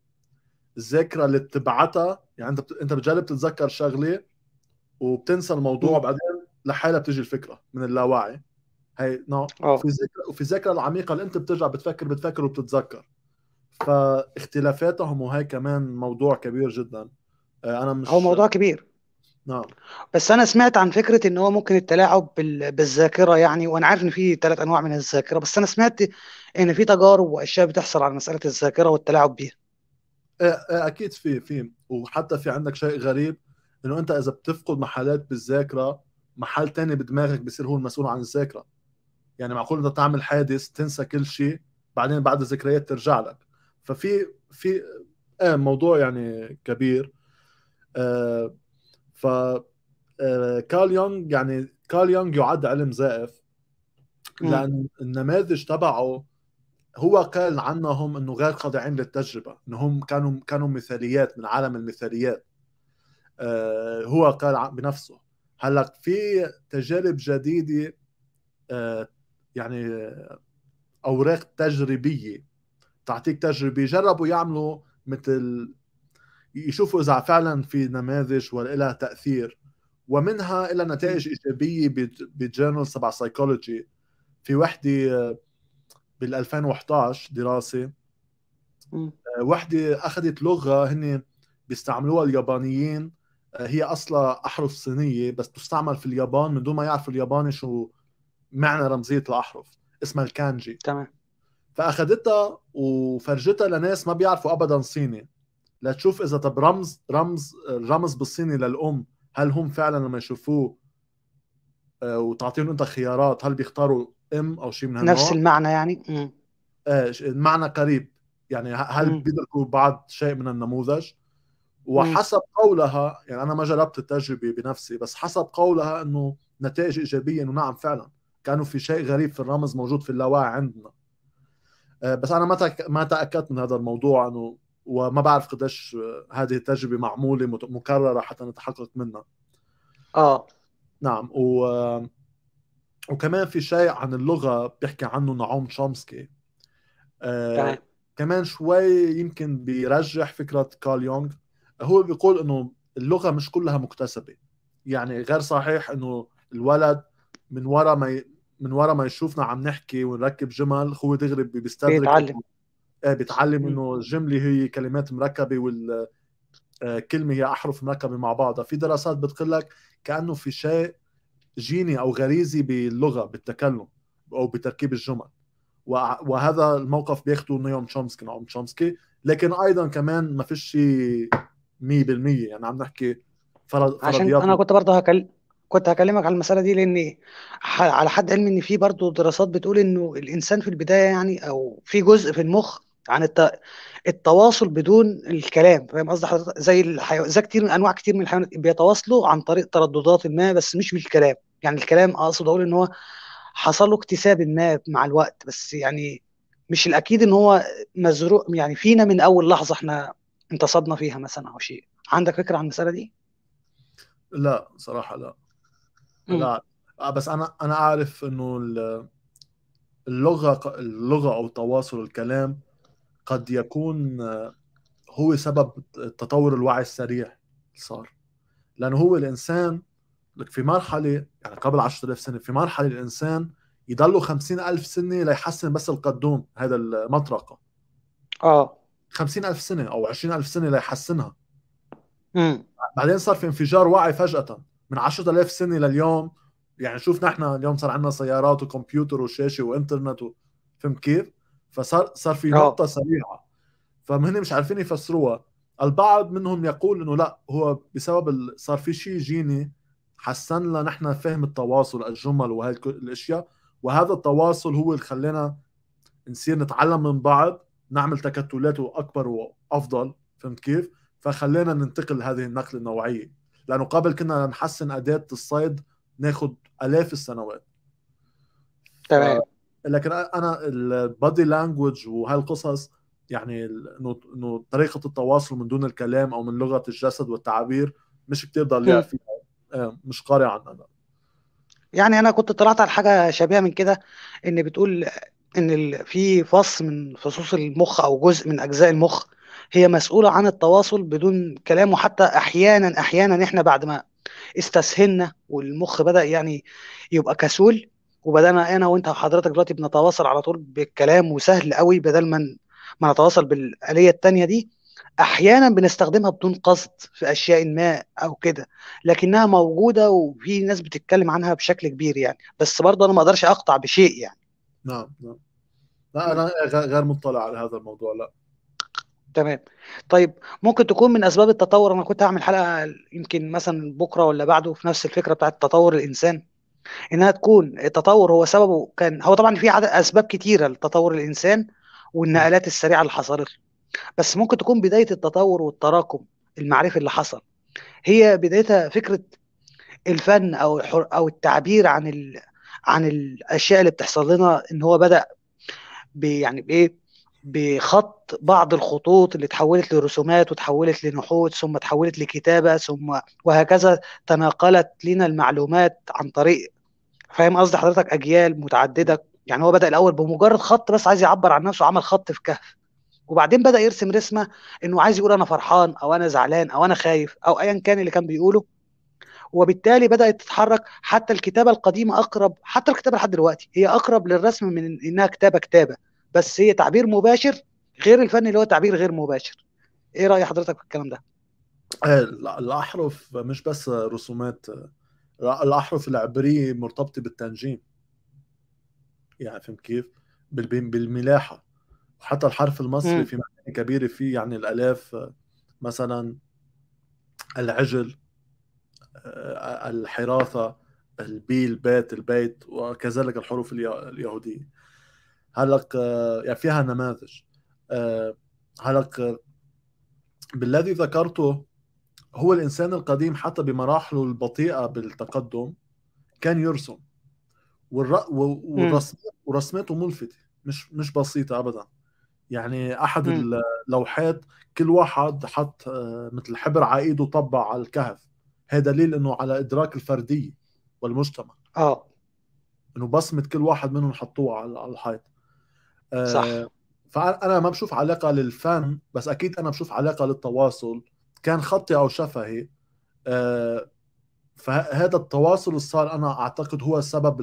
الذاكره اللي بتبعتها يعني انت انت بتجرب تتذكر شغله وبتنسى الموضوع بعدين لحالها بتجي الفكره من اللاوعي هي نو آه. في ذاكره وفي الذاكره العميقه اللي انت بترجع بتفكر بتفكر وبتتذكر فاختلافاتهم وهي كمان موضوع كبير جدا آه، انا مش هو موضوع كبير نعم بس انا سمعت عن فكره ان هو ممكن التلاعب بالذاكره يعني وانا عارف ان في ثلاث انواع من الذاكره بس انا سمعت ان في تجارب واشياء بتحصل على مساله الذاكره والتلاعب بيها إيه،, ايه اكيد في في وحتى في عندك شيء غريب انه انت اذا بتفقد محلات بالذاكره محل تاني بدماغك بصير هو المسؤول عن الذاكره يعني معقول انت تعمل حادث تنسى كل شيء بعدين بعد الذكريات ترجع لك ففي في ايه موضوع يعني كبير آه ف كال إيه، كارل يونغ يعني كارل يونغ يعد علم زائف لان النماذج تبعه هو قال عنهم انه غير خاضعين للتجربه انهم كانوا كانوا مثاليات من عالم المثاليات آه، هو قال بنفسه هلا في تجارب جديده آه، يعني آه، اوراق تجريبيه تعطيك تجربه جربوا يعملوا مثل يشوفوا اذا فعلا في نماذج ولا لها تاثير ومنها لها نتائج ايجابيه بجورنال تبع سايكولوجي في وحده بال 2011 دراسه آه، وحده اخذت لغه هن بيستعملوها اليابانيين آه، هي اصلا احرف صينيه بس تستعمل في اليابان من دون ما يعرفوا الياباني شو معنى رمزيه الاحرف اسمها الكانجي تمام فاخذتها وفرجتها لناس ما بيعرفوا ابدا صيني لتشوف اذا طب رمز رمز الرمز بالصيني للام هل هم فعلا لما يشوفوه آه، وتعطيهم انت خيارات هل بيختاروا ام او شيء من هالنوع نفس المعنى يعني ايه المعنى قريب يعني هل بيدركوا بعض شيء من النموذج وحسب قولها يعني انا ما جربت التجربه بنفسي بس حسب قولها انه نتائج ايجابيه انه نعم فعلا كانوا في شيء غريب في الرمز موجود في اللاوعي عندنا آه، بس انا ما ما تاكدت من هذا الموضوع انه وما بعرف قديش هذه التجربه معموله مكرره حتى نتحقق منها اه نعم و وكمان في شيء عن اللغه بيحكي عنه نعوم شامسكي آه كمان شوي يمكن بيرجح فكره كارل يونغ هو بيقول انه اللغه مش كلها مكتسبه يعني غير صحيح انه الولد من ورا ما ي... من ورا ما يشوفنا عم نحكي ونركب جمل هو دغري بيستدرك بيتعلم آه بيتعلم انه الجمله هي كلمات مركبه وال آه، كلمه هي احرف مركبه مع بعضها في دراسات بتقول لك كانه في شيء جيني او غريزي باللغه بالتكلم او بتركيب الجمل وهذا الموقف بياخده نيوم تشومسكي نيوم تشومسكي لكن ايضا كمان ما فيش شيء 100% يعني عم نحكي فرض عشان انا كنت برضه هكل كنت هكلمك على المساله دي لان على حد علمي ان في برضه دراسات بتقول انه الانسان في البدايه يعني او في جزء في المخ عن الت... التواصل بدون الكلام فاهم قصدي حضرتك زي الحيو... زي كتير من انواع كتير من الحيوانات بيتواصلوا عن طريق ترددات ما بس مش بالكلام يعني الكلام اقصد اقول ان هو حصل له اكتساب ما مع الوقت بس يعني مش الاكيد ان هو مزروع يعني فينا من اول لحظه احنا انتصبنا فيها مثلا او شيء عندك فكره عن المساله دي لا صراحه لا لا آه، بس انا انا عارف انه اللغه اللغه او تواصل الكلام قد يكون هو سبب تطور الوعي السريع اللي صار لانه هو الانسان لك في مرحله يعني قبل 10000 سنه في مرحله الانسان يضلوا 50000 سنة ليحسن بس القدوم هذا المطرقة اه 50000 سنة أو 20000 سنة ليحسنها امم بعدين صار في انفجار وعي فجأة من 10000 سنة لليوم يعني شوف نحن اليوم صار عندنا سيارات وكمبيوتر وشاشة وإنترنت و... فهمت كيف؟ فصار صار في آه. نقطه سريعه فهم مش عارفين يفسروها البعض منهم يقول انه لا هو بسبب صار في شيء جيني حسن لنا نحن فهم التواصل الجمل وهي الاشياء وهذا التواصل هو اللي خلانا نصير نتعلم من بعض نعمل تكتلات واكبر وافضل فهمت كيف؟ فخلينا ننتقل هذه النقله النوعيه لانه قبل كنا نحسن اداه الصيد ناخذ الاف السنوات تمام لكن انا البادي لانجوج وهالقصص يعني انه طريقه التواصل من دون الكلام او من لغه الجسد والتعابير مش كثير ضليع فيها آه، مش قارع عن انا يعني انا كنت طلعت على حاجه شبيهه من كده ان بتقول ان في فص من فصوص المخ او جزء من اجزاء المخ هي مسؤوله عن التواصل بدون كلام وحتى احيانا احيانا احنا بعد ما استسهلنا والمخ بدا يعني يبقى كسول وبدانا انا وانت وحضرتك دلوقتي بنتواصل على طول بالكلام وسهل قوي بدل ما ما نتواصل بالآلية الثانيه دي احيانا بنستخدمها بدون قصد في اشياء ما او كده لكنها موجوده وفي ناس بتتكلم عنها بشكل كبير يعني بس برضه انا ما اقدرش اقطع بشيء يعني نعم نعم لا انا غير مطلع على هذا الموضوع لا تمام طيب ممكن تكون من اسباب التطور انا كنت هعمل حلقه يمكن مثلا بكره ولا بعده في نفس الفكره بتاعت تطور الانسان انها تكون التطور هو سببه كان هو طبعا في عدد اسباب كتيره لتطور الانسان والنقلات السريعه اللي حصلت له بس ممكن تكون بدايه التطور والتراكم المعرفي اللي حصل هي بدايتها فكره الفن او او التعبير عن ال... عن الاشياء اللي بتحصل لنا ان هو بدا ب... يعني بايه بخط بعض الخطوط اللي تحولت لرسومات وتحولت لنحوت ثم تحولت لكتابة ثم وهكذا تناقلت لنا المعلومات عن طريق فاهم قصدي حضرتك اجيال متعدده يعني هو بدا الاول بمجرد خط بس عايز يعبر عن نفسه عمل خط في كهف وبعدين بدا يرسم رسمه انه عايز يقول انا فرحان او انا زعلان او انا خايف او ايا كان اللي كان بيقوله وبالتالي بدات تتحرك حتى الكتابه القديمه اقرب حتى الكتابه لحد دلوقتي هي اقرب للرسم من انها كتابه كتابه بس هي تعبير مباشر غير الفن اللي هو تعبير غير مباشر ايه راي حضرتك في الكلام ده الاحرف آه، مش بس رسومات آه، الاحرف العبريه مرتبطه بالتنجيم يعني فهمت كيف؟ بالملاحه وحتى الحرف المصري في معاني كبيره فيه يعني الالاف مثلا العجل آه، الحراثه البيل بات البيت وكذلك الحروف اليهوديه هلق آه، يعني فيها نماذج آه، هلق بالذي ذكرته هو الانسان القديم حتى بمراحله البطيئه بالتقدم كان يرسم والر... ورسماته ملفته مش مش بسيطه ابدا يعني احد مم. اللوحات كل واحد حط آه، مثل حبر على ايده وطبع على الكهف هذا دليل انه على ادراك الفرديه والمجتمع اه انه بصمه كل واحد منهم حطوها على الحيط آه، صح فانا ما بشوف علاقه للفن بس اكيد انا بشوف علاقه للتواصل كان خطي او شفهي آه، فهذا التواصل اللي صار انا اعتقد هو سبب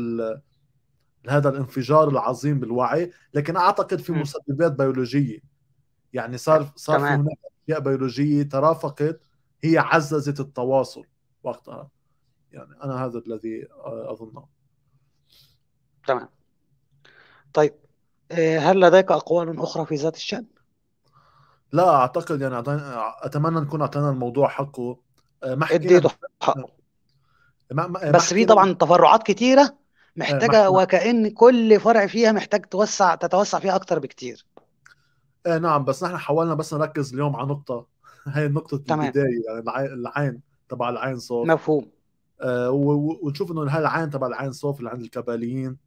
هذا الانفجار العظيم بالوعي لكن اعتقد في مسببات بيولوجيه يعني صار صار في هناك اشياء بيولوجيه ترافقت هي عززت التواصل وقتها يعني انا هذا الذي آه، اظنه تمام طيب آه، هل لديك اقوال اخرى في ذات الشان لا اعتقد يعني أعطينا... اتمنى نكون اعطينا الموضوع حقه آه، ما حكينا حقه ما... ما... بس في طبعا تفرعات كتيره آه، محتاجه وكأن كل فرع فيها محتاج توسع تتوسع فيها اكتر بكتير آه نعم بس نحن حاولنا بس نركز اليوم على نقطه هي نقطه تمام. البدايه يعني العين تبع العين صوف مفهوم آه ونشوف انه هالعين تبع العين صوف اللي عند الكباليين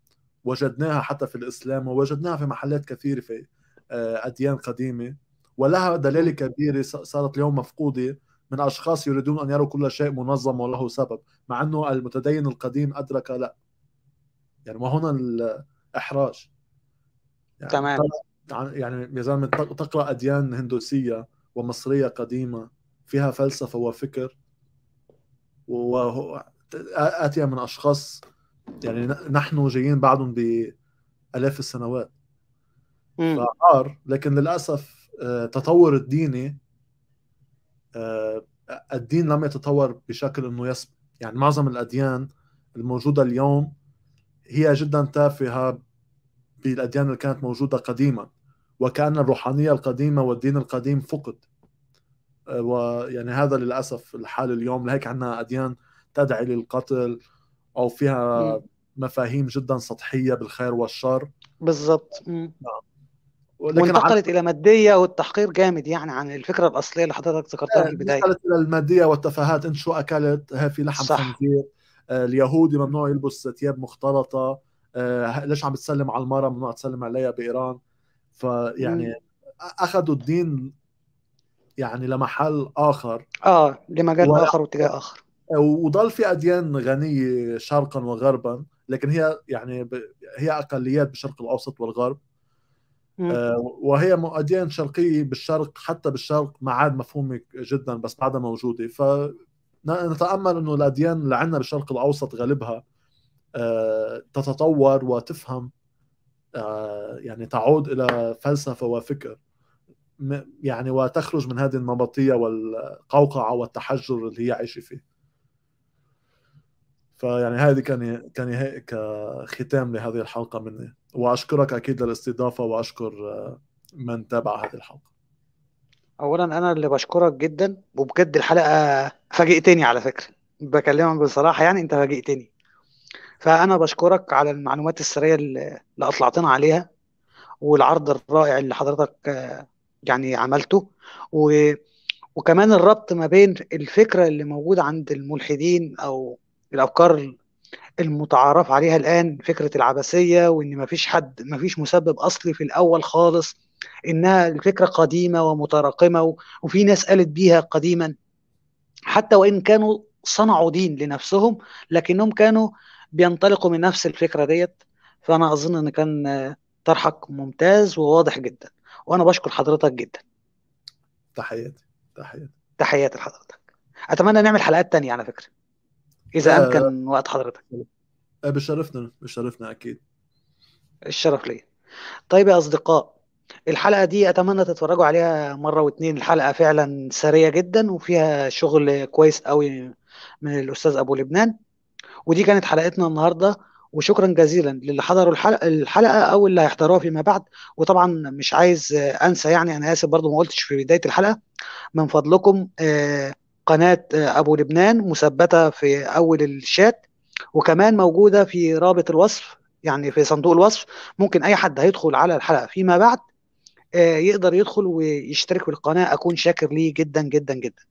وجدناها حتى في الاسلام ووجدناها في محلات كثيره في آه اديان قديمه ولها دلاله كبيره صارت اليوم مفقودة من أشخاص يريدون أن يروا كل شيء منظم وله سبب مع أنه المتدين القديم أدرك لا يعني وهنا الإحراج يعني تمام يعني يا زلمة تقرأ أديان هندوسية ومصرية قديمة فيها فلسفة وفكر وآتية من أشخاص يعني نحن جايين بعدهم بآلاف السنوات فعار لكن للأسف التطور آه، الديني آه، الدين لم يتطور بشكل انه يسمح يعني معظم الاديان الموجوده اليوم هي جدا تافهه بالاديان اللي كانت موجوده قديما وكان الروحانيه القديمه والدين القديم فقد آه، ويعني هذا للاسف الحال اليوم لهيك عندنا اديان تدعي للقتل او فيها مفاهيم جدا سطحيه بالخير والشر بالضبط وانتقلت الى ماديه والتحقير جامد يعني عن الفكره الاصليه اللي حضرتك ذكرتها في آه، البدايه انتقلت الى الماديه والتفاهات انت شو اكلت ها في لحم خنزير آه، اليهودي ممنوع يلبس ثياب مختلطه آه، ليش عم تسلم على المراه ممنوع تسلم عليها بايران فيعني اخذوا الدين يعني لمحل اخر اه لمجال و... اخر واتجاه اخر وضل في اديان غنيه شرقا وغربا لكن هي يعني ب... هي اقليات بالشرق الاوسط والغرب آه، وهي مؤديان شرقيه بالشرق حتى بالشرق ما عاد مفهومه جدا بس بعدها موجوده فنتامل انه الاديان اللي عندنا بالشرق الاوسط غالبها آه، تتطور وتفهم آه، يعني تعود الى فلسفه وفكر يعني وتخرج من هذه النمطيه والقوقعه والتحجر اللي هي عايشه فيه فيعني هذه كان كان ختام لهذه الحلقه مني واشكرك اكيد للاستضافه واشكر آه، من تابع هذه الحلقه اولا انا اللي بشكرك جدا وبجد الحلقه فاجئتني على فكره بكلمك بصراحه يعني انت فاجئتني فانا بشكرك على المعلومات السريه اللي اطلعتنا عليها والعرض الرائع اللي حضرتك آه، يعني عملته و... وكمان الربط ما بين الفكره اللي موجوده عند الملحدين او الافكار المتعارف عليها الآن فكرة العبثية وإن مفيش حد مفيش مسبب أصلي في الأول خالص إنها الفكرة قديمة ومتراكمة وفي ناس قالت بيها قديما حتى وإن كانوا صنعوا دين لنفسهم لكنهم كانوا بينطلقوا من نفس الفكرة ديت فأنا أظن إن كان طرحك ممتاز وواضح جدا وأنا بشكر حضرتك جدا تحياتي تحياتي تحياتي لحضرتك أتمنى نعمل حلقات تانية على فكرة اذا آه امكن وقت حضرتك آه بشرفنا بشرفنا اكيد الشرف لي طيب يا اصدقاء الحلقه دي اتمنى تتفرجوا عليها مره واتنين الحلقه فعلا سريه جدا وفيها شغل كويس قوي من الاستاذ ابو لبنان ودي كانت حلقتنا النهارده وشكرا جزيلا للي حضروا الحلقه الحلقه او اللي هيحضروها فيما بعد وطبعا مش عايز انسى يعني انا اسف برضو ما قلتش في بدايه الحلقه من فضلكم آه قناه آه، ابو لبنان مثبته في اول الشات وكمان موجوده في رابط الوصف يعني في صندوق الوصف ممكن اي حد هيدخل على الحلقه فيما بعد آه، يقدر يدخل ويشترك في القناه اكون شاكر ليه جدا جدا جدا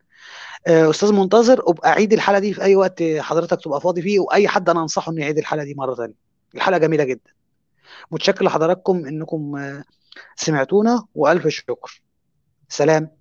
آه، استاذ منتظر ابقى عيد الحلقه دي في اي وقت حضرتك تبقى فاضي فيه واي حد انا انصحه انه يعيد الحلقه دي مره ثانيه الحلقه جميله جدا متشكر لحضراتكم انكم سمعتونا والف شكر سلام